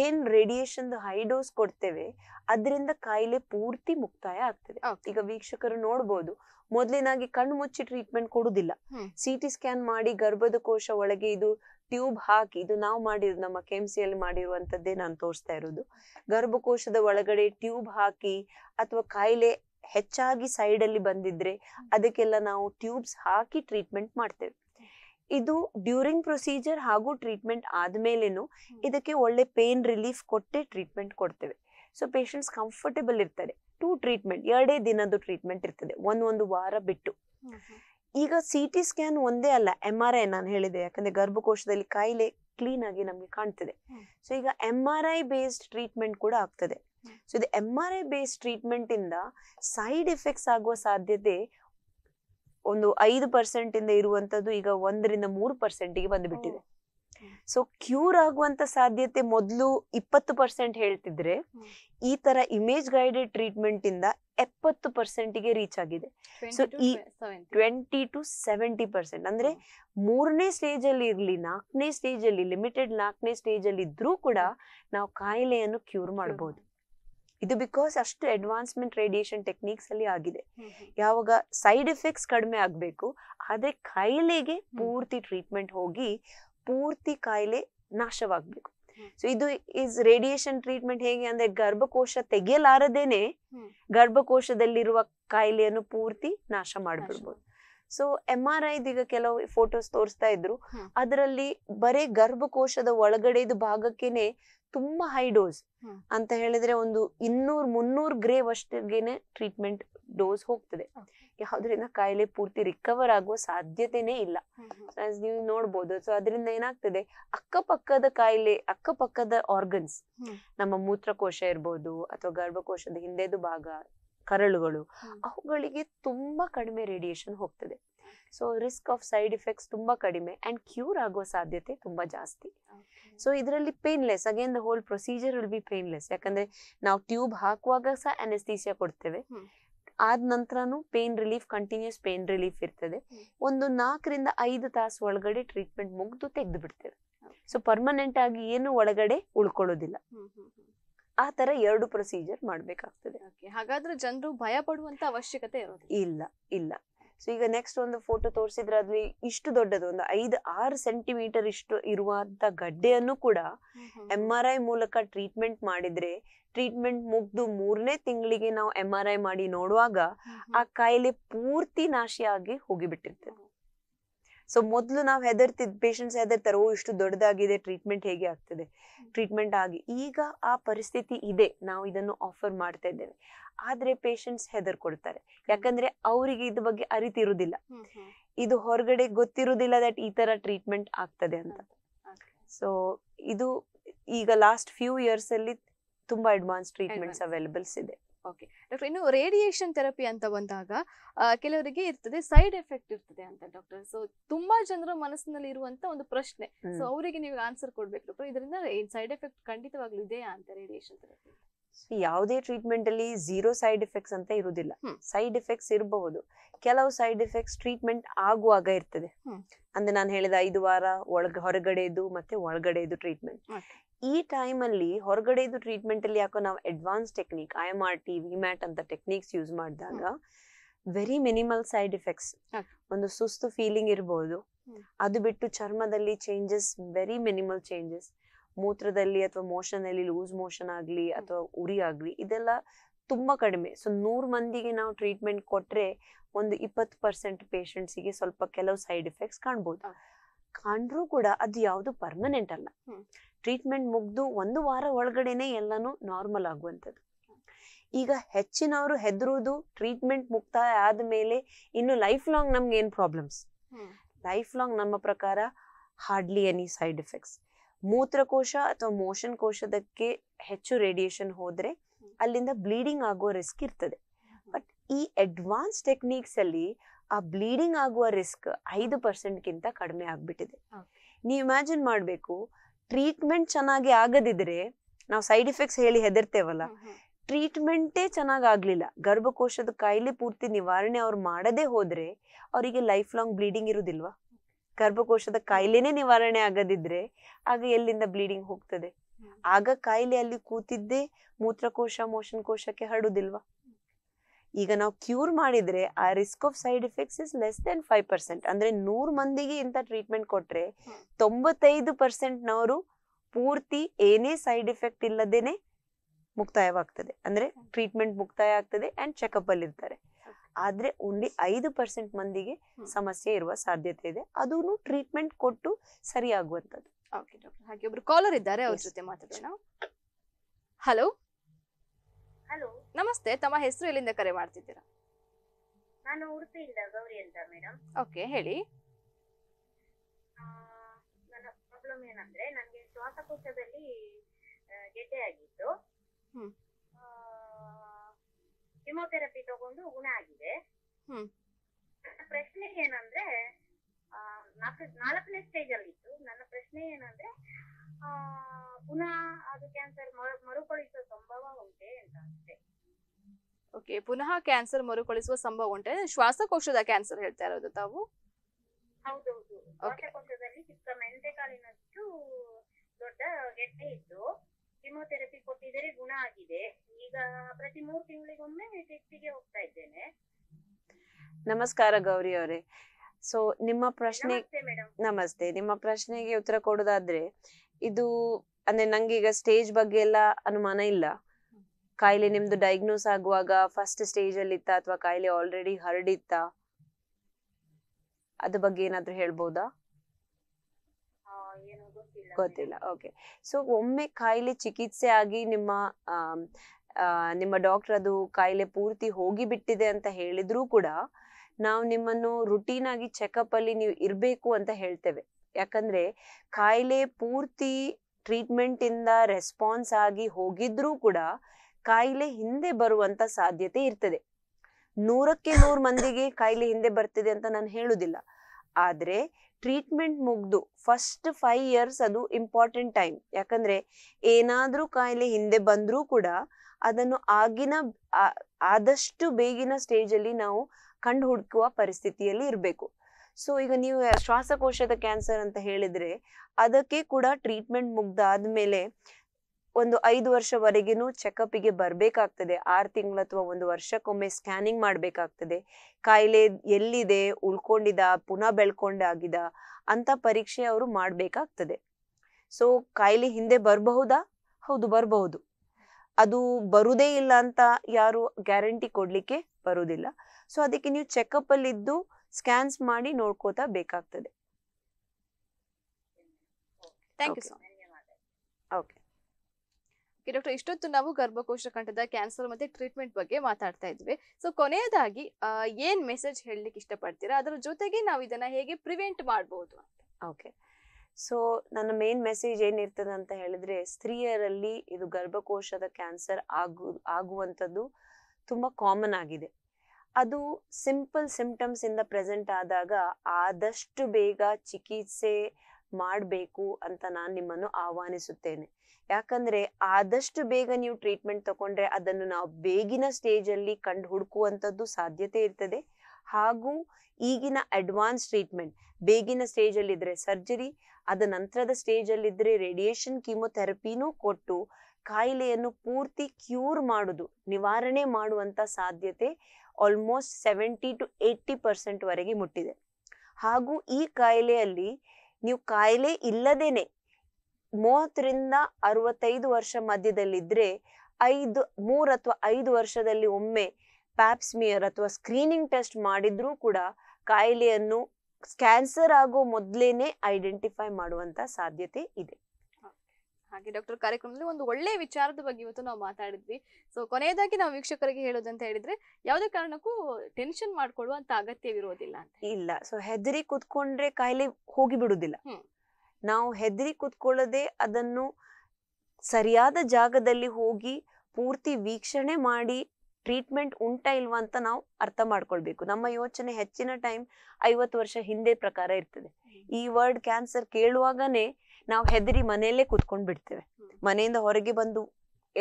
ಏನ್ ರೇಡಿಯೇಷನ್ ಹೈ ಡೋಸ್ ಕೊಡ್ತೇವೆ ಅದರಿಂದ ಕಾಯಿಲೆ ಪೂರ್ತಿ ಮುಕ್ತಾಯ ಆಗ್ತದೆ ಈಗ ವೀಕ್ಷಕರು ನೋಡ್ಬೋದು ಮೊದಲಿನಾಗಿ ಕಣ್ಣು ಮುಚ್ಚಿ ಟ್ರೀಟ್ಮೆಂಟ್ ಕೊಡುದಿಲ್ಲ ಸಿಟಿ ಸ್ಕ್ಯಾನ್ ಮಾಡಿ ಗರ್ಭದ ಕೋಶ ಒಳಗೆ ಇದು ಟ್ಯೂಬ್ ಹಾಕಿ ಇದು ನಾವು ಮಾಡಿರೋದು ನಮ್ಮ ಕೆಮ್ಸಿಯಲ್ಲಿ ಮಾಡಿರುವಂತದ್ದೇ ನಾನು ತೋರಿಸ್ತಾ ಇರೋದು ಗರ್ಭಕೋಶದ ಒಳಗಡೆ ಟ್ಯೂಬ್ ಹಾಕಿ ಅಥವಾ ಕಾಯಿಲೆ ಹೆಚ್ಚಾಗಿ ಸೈಡ್ ಅಲ್ಲಿ ಬಂದಿದ್ರೆ ಅದಕ್ಕೆಲ್ಲ ನಾವು ಟ್ಯೂಬ್ಸ್ ಹಾಕಿ ಟ್ರೀಟ್ಮೆಂಟ್ ಮಾಡ್ತೇವೆ ಇದು ಡ್ಯೂರಿಂಗ್ ಪ್ರೊಸೀಜರ್ ಹಾಗೂ ಟ್ರೀಟ್ಮೆಂಟ್ ಆದ್ಮೇಲೆನೂ ಇದಕ್ಕೆ ಒಳ್ಳೆ ಪೇನ್ ರಿಲೀಫ್ ಕೊಟ್ಟೆ ಟ್ರೀಟ್ಮೆಂಟ್ ಕೊಡ್ತೇವೆ ಸೊ ಪೇಷಂಟ್ಸ್ ಕಂಫರ್ಟೇಬಲ್ ಇರ್ತಾರೆ ಟೂ ಟ್ರೀಟ್ಮೆಂಟ್ ಎರಡೇ ದಿನದ್ದು ಟ್ರೀಟ್ಮೆಂಟ್ ಇರ್ತದೆ ಒಂದೊಂದು ವಾರ ಬಿಟ್ಟು ಈಗ ಸಿ ಟಿ ಸ್ಕ್ಯಾನ್ ಒಂದೇ ಅಲ್ಲ ಎಂ ಆರ್ ಐ ನಾನು ಹೇಳಿದೆ ಯಾಕಂದ್ರೆ ಗರ್ಭಕೋಶದಲ್ಲಿ ಕಾಯಿಲೆ ಕ್ಲೀನ್ ಆಗಿ ನಮಗೆ ಕಾಣ್ತದೆ ಸೊ ಈಗ M R I based treatment ಕೂಡ ಆಗ್ತದೆ ಸೊ ಇದು M R I based treatment ಇಂದ ಸೈಡ್ ಎಫೆಕ್ಟ್ಸ್ ಆಗುವ ಸಾಧ್ಯತೆ ಒಂದು ಐದು ಪರ್ಸೆಂಟ್ ಇಂದ ಇರುವಂತದ್ದು ಈಗ ಒಂದರಿಂದ ಮೂರು ಪರ್ಸೆಂಟ್ಗೆ ಬಂದ್ಬಿಟ್ಟಿದೆ ಸೊ ಕ್ಯೂರ್ ಆಗುವಂತ ಸಾಧ್ಯತೆ ಮೊದಲು ಇಪ್ಪತ್ತು ಪರ್ಸೆಂಟ್ ಹೇಳ್ತಿದ್ರೆ ಈ ತರ ಇಮೇಜ್ ಗೈಡೆಡ್ ಟ್ರೀಟ್ಮೆಂಟ್ ಇಂದ ಎಪ್ಪತ್ತು ಪರ್ಸೆಂಟ್ಗೆ ರೀಚ್ ಆಗಿದೆ ಸೊ ಈ ಟ್ವೆಂಟಿ ಟು ಸೆವೆಂಟಿ ಪರ್ಸೆಂಟ್ ಅಂದ್ರೆ hmm. ಮೂರನೇ ಸ್ಟೇಜ್ ಅಲ್ಲಿ ಇರ್ಲಿ ನಾಲ್ಕನೇ ಸ್ಟೇಜ್ ಅಲ್ಲಿ ಲಿಮಿಟೆಡ್ ನಾಲ್ಕನೇ ಸ್ಟೇಜ್ ಅಲ್ಲಿ ಇದ್ರೂ ಕೂಡ ನಾವು ಕಾಯಿಲೆಯನ್ನು ಕ್ಯೂರ್ ಮಾಡಬಹುದು ಇದು ಬಿಕಾಸ್ ಅಷ್ಟು ಅಡ್ವಾನ್ಸ್ಮೆಂಟ್ ರೇಡಿಯೇಷನ್ ಟೆಕ್ನಿಕ್ಸ್ ಅಲ್ಲಿ ಆಗಿದೆ ಯಾವಾಗ ಸೈಡ್ ಎಫೆಕ್ಟ್ಸ್ ಕಡಿಮೆ ಆಗಬೇಕು ಆದ್ರೆ ಕಾಯಿಲೆಗೆ ಪೂರ್ತಿ ಟ್ರೀಟ್ಮೆಂಟ್ ಹೋಗಿ ಪೂರ್ತಿ ಕಾಯಿಲೆ ನಾಶವಾಗಬೇಕು ಸೊ ಇದು ಇಸ್ ರೇಡಿಯೇಷನ್ ಟ್ರೀಟ್ಮೆಂಟ್ ಹೇಗೆ ಅಂದ್ರೆ ಗರ್ಭಕೋಶ ತೆಗೆಯಲಾರದೇನೆ ಗರ್ಭಕೋಶದಲ್ಲಿರುವ ಕಾಯಿಲೆಯನ್ನು ಪೂರ್ತಿ ನಾಶ ಮಾಡಿಬಿಡ್ಬೋದು ಸೊ ಎಂ ಆರ್ ಐ ಈಗ ಕೆಲವು ಫೋಟೋಸ್ ತೋರಿಸ್ತಾ ಇದ್ರು ಅದರಲ್ಲಿ ಬರೇ ಗರ್ಭಕೋಶದ ಒಳಗಡೆದು ಭಾಗಕ್ಕೆನೆ ತುಂಬಾ ಹೈ ಡೋಸ್ ಅಂತ ಹೇಳಿದ್ರೆ ಒಂದು ಇನ್ನೂರ್ ಮುನ್ನೂರ್ ಗ್ರೇವ್ ಅಷ್ಟೇನೆ ಟ್ರೀಟ್ಮೆಂಟ್ ಡೋಸ್ ಹೋಗ್ತದೆ ಯಾವ್ದ್ರಿಂದ ಕಾಯಿಲೆ ಪೂರ್ತಿ ರಿಕವರ್ ಆಗುವ ಸಾಧ್ಯತೆನೇ ಇಲ್ಲ ನೀವು ನೋಡ್ಬೋದು ಸೊ ಅದರಿಂದ ಏನಾಗ್ತದೆ ಅಕ್ಕಪಕ್ಕದ ಕಾಯಿಲೆ ಅಕ್ಕಪಕ್ಕದ ಆರ್ಗನ್ಸ್ ನಮ್ಮ ಮೂತ್ರಕೋಶ ಇರ್ಬೋದು ಅಥವಾ ಗರ್ಭಕೋಶದ ಹಿಂದೆದು ಭಾಗ ಕರಳುಗಳು ಅವುಗಳಿಗೆ ತುಂಬಾ ಕಡಿಮೆ ರೇಡಿಯೇಷನ್ ಹೋಗ್ತದೆ so risk of side effects ತುಂಬಾ ಕಡಿಮೆ ಅಂಡ್ ಕ್ಯೂರ್ ಆಗುವ ಸಾಧ್ಯತೆ ತುಂಬಾ ಜಾಸ್ತಿ ಸೊ ಇದರಲ್ಲಿ painless again the whole procedure will be painless ಯಾಕಂದ್ರೆ ನಾವು ಟ್ಯೂಬ್ ಹಾಕುವಾಗ ಸಹ ಅನೆಸ್ಥೀಸಿಯಾ ಕೊಡ್ತೇವೆ ಆದ ನಂತರನು pain relief continuous pain relief ಇರ್ತದೆ ಒಂದು ನಾಲ್ಕರಿಂದ ಐದು ತಾಸು ಒಳಗಡೆ ಟ್ರೀಟ್ಮೆಂಟ್ ಮುಗಿದು ತೆಗೆದು ಬಿಡ್ತೇವೆ ಸೊ ಪರ್ಮನೆಂಟ್ ಆಗಿ ಏನು ಒಳಗಡೆ ಉಳ್ಕೊಳ್ಳೋದಿಲ್ಲ ಆ ತರ ಎರಡು ಪ್ರೊಸೀಜರ್ ಮಾಡ್ಬೇಕಾಗ್ತದೆ ಹಾಗಾದ್ರೆ ಜನರು ಭಯ ಪಡುವಂತ ಅವಶ್ಯಕತೆ ಇರೋದು ಇಲ್ಲ ಇಲ್ಲ ಸೊ ಈಗ ನೆಕ್ಸ್ಟ್ ಒಂದು ಫೋಟೋ ತೋರಿಸಿದ್ರೆ ಅಲ್ಲಿ ಇಷ್ಟು ದೊಡ್ಡದು ಒಂದು ಐದು ಆರು ಸೆಂಟಿಮೀಟರ್ ಇಷ್ಟು ಇರುವಂತ ಗಡ್ಡೆಯನ್ನು ಕೂಡ ಎಂ ಆರ್ ಐ ಮೂಲಕ ಟ್ರೀಟ್ಮೆಂಟ್ ಮಾಡಿದ್ರೆ ಟ್ರೀಟ್ಮೆಂಟ್ ಮುಗ್ದು ಮೂರನೇ ತಿಂಗಳಿಗೆ ನಾವು ಎಂ ಆರ್ ಐ ಮಾಡಿ ನೋಡುವಾಗ ಆ ಕಾಯಿಲೆ ಪೂರ್ತಿ ನಾಶಿಯಾಗಿ ಹೋಗಿಬಿಟ್ಟಿರ್ತದೆ ಸೊ ಮೊದಲು ನಾವು ಹೆದರ್ತಿದ್ ಪೇಷಂಟ್ಸ್ ಹೆದರ್ತಾರೆ ಓ ಇಷ್ಟು ದೊಡ್ಡದಾಗಿದೆ ಟ್ರೀಟ್ಮೆಂಟ್ ಹೇಗೆ ಆಗ್ತದೆ ಟ್ರೀಟ್ಮೆಂಟ್ ಆಗಿ ಈಗ ಆ ಪರಿಸ್ಥಿತಿ ಇದೆ ನಾವು ಇದನ್ನು ಆಫರ್ ಮಾಡ್ತಾ ಇದ್ದೇವೆ ಆದ್ರೆ ಪೇಷಂಟ್ಸ್ ಹೆದರ್ಕೊಡ್ತಾರೆ ಯಾಕಂದ್ರೆ ಅವರಿಗೆ ಇದ್ರ ಬಗ್ಗೆ ಅರಿತಿರುವುದಿಲ್ಲ ಇದು ಹೊರಗಡೆ ಗೊತ್ತಿರುವುದಿಲ್ಲ ದಟ್ ಈ ತರ ಟ್ರೀಟ್ಮೆಂಟ್ ಆಗ್ತದೆ ಅಂತ ಸೊ ಇದು ಈಗ ಲಾಸ್ಟ್ ಫ್ಯೂ ಇಯರ್ಸ್ ಅಲ್ಲಿ ತುಂಬಾ ಅಡ್ವಾನ್ಸ್ ಟ್ರೀಟ್ಮೆಂಟ್ಸ್ ಅವೈಲೇಬಲ್ಸ್ ಇದೆ ಓಕೆ ಡಾಕ್ಟರ್ ಇನ್ನು ರೇಡಿಯೇಷನ್ ಥೆರಪಿ ಅಂತ ಬಂದಾಗ ಕೆಲವರಿಗೆ ಇರ್ತದೆ ಸೈಡ್ ಎಫೆಕ್ಟ್ ಇರ್ತದೆ ಅಂತ ಡಾಕ್ಟರ್ ಸೊ ತುಂಬಾ ಜನರ ಮನಸ್ಸಿನಲ್ಲಿ ಇರುವಂತ ಒಂದು ಪ್ರಶ್ನೆ ಸೊ ಅವರಿಗೆ ನೀವು ಆನ್ಸರ್ ಕೊಡ್ಬೇಕು ಡಾಕ್ಟರ್ ಇದರಿಂದ ಸೈಡ್ ಎಫೆಕ್ಟ್ ಖಂಡಿತವಾಗ್ಲೂ ಇದೆ ಅಂತ ರೇಡಿಯೇಷನ್ ಥೆರಪಿ ಯಾವುದೇ ಟ್ರೀಟ್ಮೆಂಟ್ ಅಲ್ಲಿ ಝೀರೋ ಸೈಡ್ ಎಫೆಕ್ಟ್ಸ್ ಅಂತ ಇರುವುದಿಲ್ಲ ಸೈಡ್ ಎಫೆಕ್ಟ್ಸ್ ಇರಬಹುದು ಕೆಲವು ಸೈಡ್ ಎಫೆಕ್ಟ್ಸ್ ಟ್ರೀಟ್ಮೆಂಟ್ ಆಗುವಾಗ ಇರ್ತದೆ ಅಂದ್ರೆ ನಾನು ಹೇಳಿದ ಐದು ವಾರ ಒಳಗ ಹೊರಗಡೆದು ಮತ್ತೆ ಒಳಗಡೆದು ಟ್ರೀಟ್ಮೆಂಟ್ ಈ ಟೈಮಲ್ಲಿ ಹೊರಗಡೆ ಇದು ಟ್ರೀಟ್ಮೆಂಟ್ ಅಲ್ಲಿ ಯಾಕೋ ನಾವು advance technique I M R T mat ಅಂತ ಟೆಕ್ನಿಕ್ಸ್ ಯೂಸ್ ಮಾಡಿದಾಗ ವೆರಿ ಮಿನಿಮಲ್ ಸೈಡ್ ಎಫೆಕ್ಟ್ಸ್ ಒಂದು ಸುಸ್ತು ಫೀಲಿಂಗ್ ಇರಬಹುದು ಅದು ಬಿಟ್ಟು ಚರ್ಮದಲ್ಲಿ ಚೇಂಜಸ್ ವೆರಿ ಮಿನಿಮಲ್ ಚೇಂಜಸ್ ಮೂತ್ರದಲ್ಲಿ ಅಥವಾ ಮೋಷನ್ ಅಲ್ಲಿ ಲೂಸ್ ಮೋಷನ್ ಆಗಲಿ ಅಥವಾ ಉರಿ ಆಗಲಿ ಇದೆಲ್ಲ ತುಂಬಾ ಕಡಿಮೆ ಸೊ ನೂರ್ ಮಂದಿಗೆ ನಾವು ಟ್ರೀಟ್ಮೆಂಟ್ ಕೊಟ್ರೆ ಒಂದು ಇಪ್ಪತ್ತು ಪರ್ಸೆಂಟ್ ಪೇಷಂಟ್ಸಿಗೆ ಸ್ವಲ್ಪ ಕೆಲವು ಸೈಡ್ ಎಫೆಕ್ಟ್ಸ್ ಕಾಣ್ಬೋದು ಕಾಣ್ರೂ ಕೂಡ ಅದು ಯಾವುದು ಪರ್ಮನೆಂಟ್ ಅಲ್ಲ ಟ್ರೀಟ್ಮೆಂಟ್ ಮುಗ್ದು ಒಂದು ವಾರ ಒಳಗಡೆನೆ ಎಲ್ಲಾನು ನಾರ್ಮಲ್ ಆಗುವಂಥದ್ದು ಈಗ ಹೆಚ್ಚಿನವರು ಹೆದರುವುದು ಟ್ರೀಟ್ಮೆಂಟ್ ಮುಕ್ತಾಯ ಆದ್ಮೇಲೆ ಇನ್ನು ಲೈಫ್ ಲಾಂಗ್ ನಮ್ಗೆ ಏನು ಪ್ರಾಬ್ಲಮ್ಸ್ ಲೈಫ್ ಲಾಂಗ್ ನಮ್ಮ ಪ್ರಕಾರ ಹಾರ್ಡ್ಲಿ ಎನಿ ಸೈಡ್ ಎಫೆಕ್ಟ್ಸ್ ಮೂತ್ರಕೋಶ ಅಥವಾ ಮೋಷನ್ ಕೋಶದಕ್ಕೆ ಹೆಚ್ಚು ರೇಡಿಯೇಷನ್ ಹೋದ್ರೆ ಅಲ್ಲಿಂದ ಬ್ಲೀಡಿಂಗ್ ಆಗುವ ರಿಸ್ಕ್ ಇರ್ತದೆ ಬಟ್ ಈ ಅಡ್ವಾನ್ಸ್ ಟೆಕ್ನಿಕ್ಸ್ ಅಲ್ಲಿ ಆ ಬ್ಲೀಡಿಂಗ್ ಆಗುವ ರಿಸ್ಕ್ ಐದು ಪರ್ಸೆಂಟ್ಗಿಂತ ಕಡಿಮೆ ಆಗ್ಬಿಟ್ಟಿದೆ ನೀವು ಇಮ್ಯಾಜಿನ್ ಮಾಡಬೇಕು ಟ್ರೀಟ್ಮೆಂಟ್ ಚೆನ್ನಾಗಿ ಆಗದಿದ್ರೆ ನಾವು ಸೈಡ್ ಎಫೆಕ್ಟ್ಸ್ ಹೇಳಿ ಹೆದರ್ತೇವಲ್ಲ ಟ್ರೀಟ್ಮೆಂಟೇ ಚೆನ್ನಾಗಿ ಆಗ್ಲಿಲ್ಲ ಗರ್ಭಕೋಶದ ಕಾಯಿಲೆ ಪೂರ್ತಿ ನಿವಾರಣೆ ಅವ್ರು ಮಾಡದೆ ಹೋದ್ರೆ ಅವರಿಗೆ ಲೈಫ್ ಲಾಂಗ್ ಬ್ಲೀಡಿಂಗ್ ಇರುದಿಲ್ವಾ ಗರ್ಭಕೋಶದ ಕಾಯಿಲೆನೇ ನಿವಾರಣೆ ಆಗದಿದ್ರೆ ಆಗ ಎಲ್ಲಿಂದ ಬ್ಲೀಡಿಂಗ್ ಹೋಗ್ತದೆ ಆಗ ಕಾಯಿಲೆ ಅಲ್ಲಿ ಕೂತಿದ್ದೇ ಮೂತ್ರಕೋಶ ಮೋಷನ್ ಕೋಶಕ್ಕೆ ಹರಡುದಿಲ್ವಾ ಈಗ ನಾವು ಕ್ಯೂರ್ ಮಾಡಿದ್ರೆ ಆ risk of side effects is less than five percent ಅಂದ್ರೆ ನೂರ್ ಮಂದಿಗೆ ಇಂತ ಟ್ರೀಟ್ಮೆಂಟ್ ಕೊಟ್ರೆ ತೊಂಬತ್ತೈದು ನವರು ಪೂರ್ತಿ ಏನೇ ಸೈಡ್ ಎಫೆಕ್ಟ್ ಇಲ್ಲದೇನೆ ಮುಕ್ತಾಯವಾಗ್ತದೆ ಅಂದ್ರೆ ಟ್ರೀಟ್ಮೆಂಟ್ ಮುಕ್ತಾಯ ಆಗ್ತದೆ ಅಂಡ್ ಚೆಕಪ್ ಅಲ್ಲಿ ಇರ್ತಾರೆ ಆದ್ರೆ ಓನ್ಲಿ ಐದು ಪರ್ಸೆಂಟ್ ಮಂದಿಗೆ ಸಮಸ್ಯೆ ಇರುವ ಸಾಧ್ಯತೆ ಇದೆ ಅದೂ ಟ್ರೀಟ್ಮೆಂಟ್ ಕೊಟ್ಟು ಸರಿಯಾಗುವಂತದ್ದು ಹಾಗೆ ಒಬ್ರು ಕಾಲರ್ ಇದ್ದಾರೆ ಅವ್ರ ಜೊತೆ ಮಾತಾಡೋಣ ಹಲೋ ಹಲೋ ನಮಸ್ತೆ ತಮ್ಮ ಹೆಸರು ಎಲ್ಲಿಂದ ಕರೆ ಮಾಡ್ತಿದ್ದೀರಾ ನಾನು ಉಡುಪಿಯಿಂದ ಗೌರಿ ಅಂತ ಮೇಡಮ್ ಓಕೆ ಹೇಳಿ ನನ್ನ ಪ್ರಾಬ್ಲಮ್ ಏನಂದ್ರೆ ನನಗೆ ಶ್ವಾಸಕೋಶದಲ್ಲಿ ಗೆಡ್ಡೆ ಆಗಿತ್ತು ಹ್ಮ್. ತಗೊಂಡು ಗುಣ ಆಗಿದೆ ಹ್ಮ್. ಪ್ರಶ್ನೆ ಏನಂದ್ರೆ ಆ, ನಾಲ್ಕು ನಾಲ್ಕನೇ ಸ್ಟೇಜ್ ಅಲ್ಲಿ ಇತ್ತು ನನ್ನ ಪ್ರಶ್ನೆ ಏನಂದ್ರೆ ಪುನಃ ಅದು ಕ್ಯಾನ್ಸರ್ ಮರುಕಳಿಸುವ ಸಂಭವ ಉಂಟೆ ಅಂತ ಅಷ್ಟೇ ಓಕೆ ಪುನಃ ಕ್ಯಾನ್ಸರ್ ಮರುಕಳಿಸುವ ಸಂಭವ ಉಂಟೆ ಶ್ವಾಸಕೋಶದ ಕ್ಯಾನ್ಸರ್ ಹೇಳ್ತಾ ಇರೋದು ತಾವು ಹೌದೌದು ಶ್ವಾಸಕೋಶದಲ್ಲಿ ಚಿಕ್ಕ ಮೆಂತೆಕಾಲಿನಷ್ಟು ದೊಡ್ಡ ಗೆಡ್ಡೆ ಇದ್ದು ಕಿಮೋಥೆರಪಿ ಕೊಟ್ಟಿದರೆ ಗುಣ ಆಗಿದೆ ಈಗ ಪ್ರತಿ ಮೂರು ತಿಂಗಳಿಗೊಮ್ಮೆ ಟೆಸ್ಟಿಗೆ ಹೋಗ್ತಾ ಇದ್ದೇನೆ ನಮಸ್ಕಾರ ಗೌರಿ ಅವರೇ ಸೊ ನಿಮ್ಮ ಪ್ರಶ್ನೆ ನಮಸ್ತೆ ನಿಮ್ಮ ಪ್ರಶ್ನೆಗೆ ಉತ್ತರ ಕೊಡೋದಾದ್ರೆ ಇದು ಅಂದ್ರೆ ನಂಗೆ ಈಗ ಸ್ಟೇಜ್ ಬಗ್ಗೆ ಎಲ್ಲ ಅನುಮಾನ ಇಲ್ಲ ಕಾಯಿಲೆ ನಿಮ್ದು ಡೈಗ್ನೋಸ್ ಆಗುವಾಗ ಫಸ್ಟ್ ಸ್ಟೇಜ್ ಅಲ್ಲಿ ಇತ್ತ ಅಥವಾ ಕಾಯಿಲೆ ಆಲ್ರೆಡಿ ಹರಡಿತ್ತ ಅದ್ರ ಬಗ್ಗೆ ಏನಾದ್ರೂ ಹೇಳ್ಬೋದಾ ಗೊತ್ತಿಲ್ಲ ಓಕೆ ಸೊ ಒಮ್ಮೆ ಕಾಯಿಲೆ ಚಿಕಿತ್ಸೆ ಆಗಿ ನಿಮ್ಮ ನಿಮ್ಮ ಡಾಕ್ಟರ್ ಅದು ಕಾಯಿಲೆ ಪೂರ್ತಿ ಹೋಗಿ ಬಿಟ್ಟಿದೆ ಅಂತ ಹೇಳಿದ್ರೂ ಕೂಡ ನಾವು ನಿಮ್ಮನ್ನು ರುಟೀನ್ ಆಗಿ ಚೆಕಪ್ ಅಲ್ಲಿ ನೀವು ಇರಬೇಕು ಅಂತ ಹೇಳ್ತೇವೆ ಯಾಕಂದ್ರೆ ಕಾಯಿಲೆ ಪೂರ್ತಿ ಟ್ರೀಟ್ಮೆಂಟ್ ಇಂದ ರೆಸ್ಪಾನ್ಸ್ ಆಗಿ ಹೋಗಿದ್ರೂ ಕೂಡ ಕಾಯಿಲೆ ಹಿಂದೆ ಬರುವಂತ ಸಾಧ್ಯತೆ ಇರ್ತದೆ ನೂರಕ್ಕೆ ನೂರು ಮಂದಿಗೆ ಕಾಯಿಲೆ ಹಿಂದೆ ಬರ್ತಿದೆ ಅಂತ ನಾನು ಹೇಳುದಿಲ್ಲ ಆದ್ರೆ ಟ್ರೀಟ್ಮೆಂಟ್ ಮುಗ್ದು ಫಸ್ಟ್ ಫೈವ್ ಇಯರ್ಸ್ ಅದು ಇಂಪಾರ್ಟೆಂಟ್ ಟೈಮ್ ಯಾಕಂದ್ರೆ ಏನಾದ್ರೂ ಕಾಯಿಲೆ ಹಿಂದೆ ಬಂದ್ರೂ ಕೂಡ ಅದನ್ನು ಆಗಿನ ಆದಷ್ಟು ಬೇಗಿನ ಸ್ಟೇಜ್ ಅಲ್ಲಿ ನಾವು ಕಂಡು ಹುಡುಕುವ ಪರಿಸ್ಥಿತಿಯಲ್ಲಿ ಇರಬೇಕು ಸೊ ಈಗ ನೀವು ಶ್ವಾಸಕೋಶದ ಕ್ಯಾನ್ಸರ್ ಅಂತ ಹೇಳಿದ್ರೆ ಅದಕ್ಕೆ ಕೂಡ ಟ್ರೀಟ್ಮೆಂಟ್ ಮುಗ್ದಾದ್ಮೇಲೆ ಒಂದು ಐದು ವರ್ಷವರೆಗೂ ಚೆಕಪ್ಗೆ ಬರಬೇಕಾಗ್ತದೆ ಆರು ತಿಂಗಳು ಅಥವಾ ಒಂದು ವರ್ಷಕ್ಕೊಮ್ಮೆ ಸ್ಕ್ಯಾನಿಂಗ್ ಮಾಡಬೇಕಾಗ್ತದೆ ಕಾಯಿಲೆ ಎಲ್ಲಿದೆ ಉಳ್ಕೊಂಡಿದ ಪುನಃ ಬೆಳ್ಕೊಂಡಾಗಿದ ಅಂತ ಪರೀಕ್ಷೆ ಅವರು ಮಾಡಬೇಕಾಗ್ತದೆ ಸೊ ಕಾಯಿಲೆ ಹಿಂದೆ ಬರಬಹುದಾ ಹೌದು ಬರಬಹುದು ಅದು ಬರುದೇ ಇಲ್ಲ ಅಂತ ಯಾರು ಗ್ಯಾರಂಟಿ ಕೊಡ್ಲಿಕ್ಕೆ ಬರುವುದಿಲ್ಲ ಸೊ ಅದಕ್ಕೆ ನೀವು ಚೆಕಪ್ ಇದ್ದು ಸ್ಕ್ಯಾನ್ಸ್ ಮಾಡಿ ನೋಡ್ಕೋತಾ ಬೇಕಾಗ್ತದೆ ಥ್ಯಾಂಕ್ ಯು ಓಕೆ ಡಾಕ್ಟರ್ ಇಷ್ಟೊತ್ತು ನಾವು ಗರ್ಭಕೋಶ ಕಂಠದ ಕ್ಯಾನ್ಸರ್ ಮತ್ತೆ ಟ್ರೀಟ್ಮೆಂಟ್ ಬಗ್ಗೆ ಮಾತಾಡ್ತಾ ಇದ್ವಿ ಸೊ ಕೊನೆಯದಾಗಿ ಏನ್ ಮೆಸೇಜ್ ಹೇಳಲಿಕ್ಕೆ ಇಷ್ಟಪಡ್ತೀರಾ ಅದರ ಜೊತೆಗೆ ನಾವು ಇದನ್ನ ಹೇಗೆ ಪ್ರಿವೆಂಟ್ ಮಾಡಬಹುದು ಓಕೆ ಸೊ ನನ್ನ ಮೇನ್ ಮೆಸೇಜ್ ಏನಿರ್ತದೆ ಅಂತ ಹೇಳಿದ್ರೆ ಸ್ತ್ರೀಯರಲ್ಲಿ ಇದು ಗರ್ಭಕೋಶದ ಕ್ಯಾನ್ಸರ್ ಆಗು ಆಗುವಂಥದ್ದು ತುಂಬಾ ಕಾಮನ್ ಆಗಿದೆ ಅದು ಸಿಂಪಲ್ ಸಿಂಪ್ಟಮ್ಸ್ ಇಂದ ಪ್ರೆಸೆಂಟ್ ಆದಾಗ ಆದಷ್ಟು ಬೇಗ ಚಿಕಿತ್ಸೆ ಮಾಡಬೇಕು ಅಂತ ನಾನು ನಿಮ್ಮನ್ನು ಆಹ್ವಾನಿಸುತ್ತೇನೆ ಯಾಕಂದ್ರೆ ಆದಷ್ಟು ಬೇಗ ನೀವು ಟ್ರೀಟ್ಮೆಂಟ್ ತಗೊಂಡ್ರೆ ಅದನ್ನು ನಾವು ಬೇಗಿನ ಸ್ಟೇಜ್ ಅಲ್ಲಿ ಕಂಡು ಹುಡುಕುವಂಥದ್ದು ಸಾಧ್ಯತೆ ಇರ್ತದೆ ಹಾಗೂ ಈಗಿನ ಅಡ್ವಾನ್ಸ್ ಟ್ರೀಟ್ಮೆಂಟ್ ಬೇಗಿನ ಸ್ಟೇಜ್ ಇದ್ರೆ ಸರ್ಜರಿ ಅದ ನಂತರದ ಸ್ಟೇಜ್ ಇದ್ರೆ ರೇಡಿಯೇಷನ್ ಕೀಮೊಥೆರಪಿನೂ ಕೊಟ್ಟು ಕಾಯಿಲೆಯನ್ನು ಪೂರ್ತಿ ಕ್ಯೂರ್ ಮಾಡುದು ನಿವಾರಣೆ ಮಾಡುವಂತ ಸಾಧ್ಯತೆ almost seventy to eighty percent ವರೆಗೆ ಮುಟ್ಟಿದೆ ಹಾಗೂ ಈ ಕಾಯಿಲೆಯಲ್ಲಿ ನೀವು ಕಾಯಿಲೆ ಇಲ್ಲದೇನೆ ಮೂವತ್ತರಿಂದ ಅರವತ್ತೈದು ವರ್ಷ ಮಧ್ಯದಲ್ಲಿದ್ದರೆ ಐದು ಮೂರು ಅಥವಾ ಐದು ವರ್ಷದಲ್ಲಿ ಒಮ್ಮೆ ಪ್ಯಾಪ್ಸ್ಮಿಯರ್ ಅಥವಾ ಸ್ಕ್ರೀನಿಂಗ್ ಟೆಸ್ಟ್ ಮಾಡಿದರೂ ಕೂಡ ಕಾಯಿಲೆಯನ್ನು ಕ್ಯಾನ್ಸರ್ ಆಗೋ ಮೊದಲೇನೆ ಐಡೆಂಟಿಫೈ ಮಾಡುವಂಥ ಸಾಧ್ಯತೆ ಇದೆ ಹಾಗೆ ಡಾಕ್ಟರ್ ಕಾರ್ಯಕ್ರಮದಲ್ಲಿ ಒಂದು ಒಳ್ಳೆ ವಿಚಾರದ ಬಗ್ಗೆ ಇವತ್ತು ನಾವು ಮಾತಾಡಿದ್ವಿ ಸೊ ಕೊನೆಯದಾಗಿ ನಾವು ವೀಕ್ಷಕರಿಗೆ ಹೇಳೋದಂತ ಹೇಳಿದ್ರೆ ಯಾವುದೇ ಕಾರಣಕ್ಕೂ ಟೆನ್ಷನ್ ಮಾಡ್ಕೊಳ್ಳುವಂತ ಅಗತ್ಯವಿರೋದಿಲ್ಲ ಇಲ್ಲ ಸೊ ಹೆದರಿ ಕುತ್ಕೊಂಡ್ರೆ ಕಾಯಿಲೆ ಹೋಗಿ ಬಿಡುದಿಲ್ಲ ನಾವು ಹೆದರಿ ಕುತ್ಕೊಳ್ಳದೆ ಅದನ್ನು ಸರಿಯಾದ ಜಾಗದಲ್ಲಿ ಹೋಗಿ ಪೂರ್ತಿ ವೀಕ್ಷಣೆ ಮಾಡಿ ಟ್ರೀಟ್ಮೆಂಟ್ ಉಂಟಾ ಇಲ್ವಾ ಅಂತ ನಾವು ಅರ್ಥ ಮಾಡ್ಕೊಳ್ಬೇಕು ನಮ್ಮ ಯೋಚನೆ ಹೆಚ್ಚಿನ ಟೈಮ್ ಐವತ್ತು ವರ್ಷ ಹಿಂದೆ ಪ್ರಕಾರ ಇರ್ತದೆ ಈ ವರ್ಡ್ ಕ್ಯಾನ್ಸರ್ ಕೇಳುವಾಗನೇ ನಾವು ಹೆದರಿ ಮನೆಯಲ್ಲೇ ಕುತ್ಕೊಂಡ್ ಬಿಡ್ತೇವೆ ಮನೆಯಿಂದ ಹೊರಗೆ ಬಂದು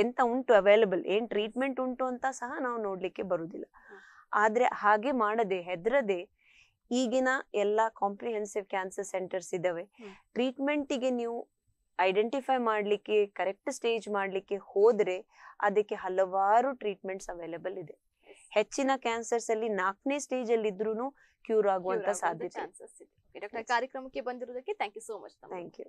ಎಂತ ಉಂಟು ಅವೈಲಬಲ್ ಏನ್ ಟ್ರೀಟ್ಮೆಂಟ್ ಉಂಟು ಅಂತ ಸಹ ನಾವು ನೋಡ್ಲಿಕ್ಕೆ ಬರುದಿಲ್ಲ ಆದ್ರೆ ಹಾಗೆ ಮಾಡದೆ ಹೆದರದೆ ಈಗಿನ ಎಲ್ಲ ಕಾಂಪ್ರಿಹೆನ್ಸಿವ್ ಕ್ಯಾನ್ಸರ್ ಸೆಂಟರ್ಸ್ ಇದಾವೆ ಟ್ರೀಟ್ಮೆಂಟಿಗೆ ನೀವು ಐಡೆಂಟಿಫೈ ಮಾಡ್ಲಿಕ್ಕೆ ಕರೆಕ್ಟ್ ಸ್ಟೇಜ್ ಮಾಡ್ಲಿಕ್ಕೆ ಹೋದ್ರೆ ಅದಕ್ಕೆ ಹಲವಾರು ಟ್ರೀಟ್ಮೆಂಟ್ಸ್ ಅವೈಲಬಲ್ ಇದೆ ಹೆಚ್ಚಿನ ಕ್ಯಾನ್ಸರ್ಸ್ ಅಲ್ಲಿ ನಾಲ್ಕನೇ ಸ್ಟೇಜ್ ಅಲ್ಲಿ ಇದ್ರು ಕ್ಯೂರ್ ಆಗುವಂತ ಸಾಧ್ಯತೆ ಡಾಕ್ಟರ್ ಕಾರ್ಯಕ್ರಮಕ್ಕೆ ಬಂದಿರುವುದಕ್ಕೆ thank you so much thank you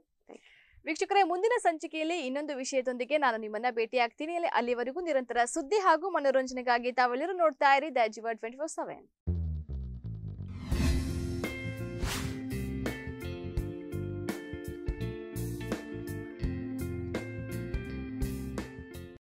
ವೀಕ್ಷಕರೇ ಮುಂದಿನ ಸಂಚಿಕೆಯಲ್ಲಿ ಇನ್ನೊಂದು ವಿಷಯದೊಂದಿಗೆ ನಾನು ನಿಮ್ಮನ್ನ ಭೇಟಿಯಾಗ್ತೀನಿ ಅಲ್ಲಿವರೆಗೂ ನಿರಂತರ ಸುದ್ದಿ ಹಾಗೂ ಮನೋರಂಜನೆಗಾಗಿ ತಾವೆಲ್ಲರೂ ನೋಡ್ತಾ ಇರಿ ದ ಜಿವರ್ ಟ್ವೆಂಟಿ ಫೋರ್ ಸೆವೆನ್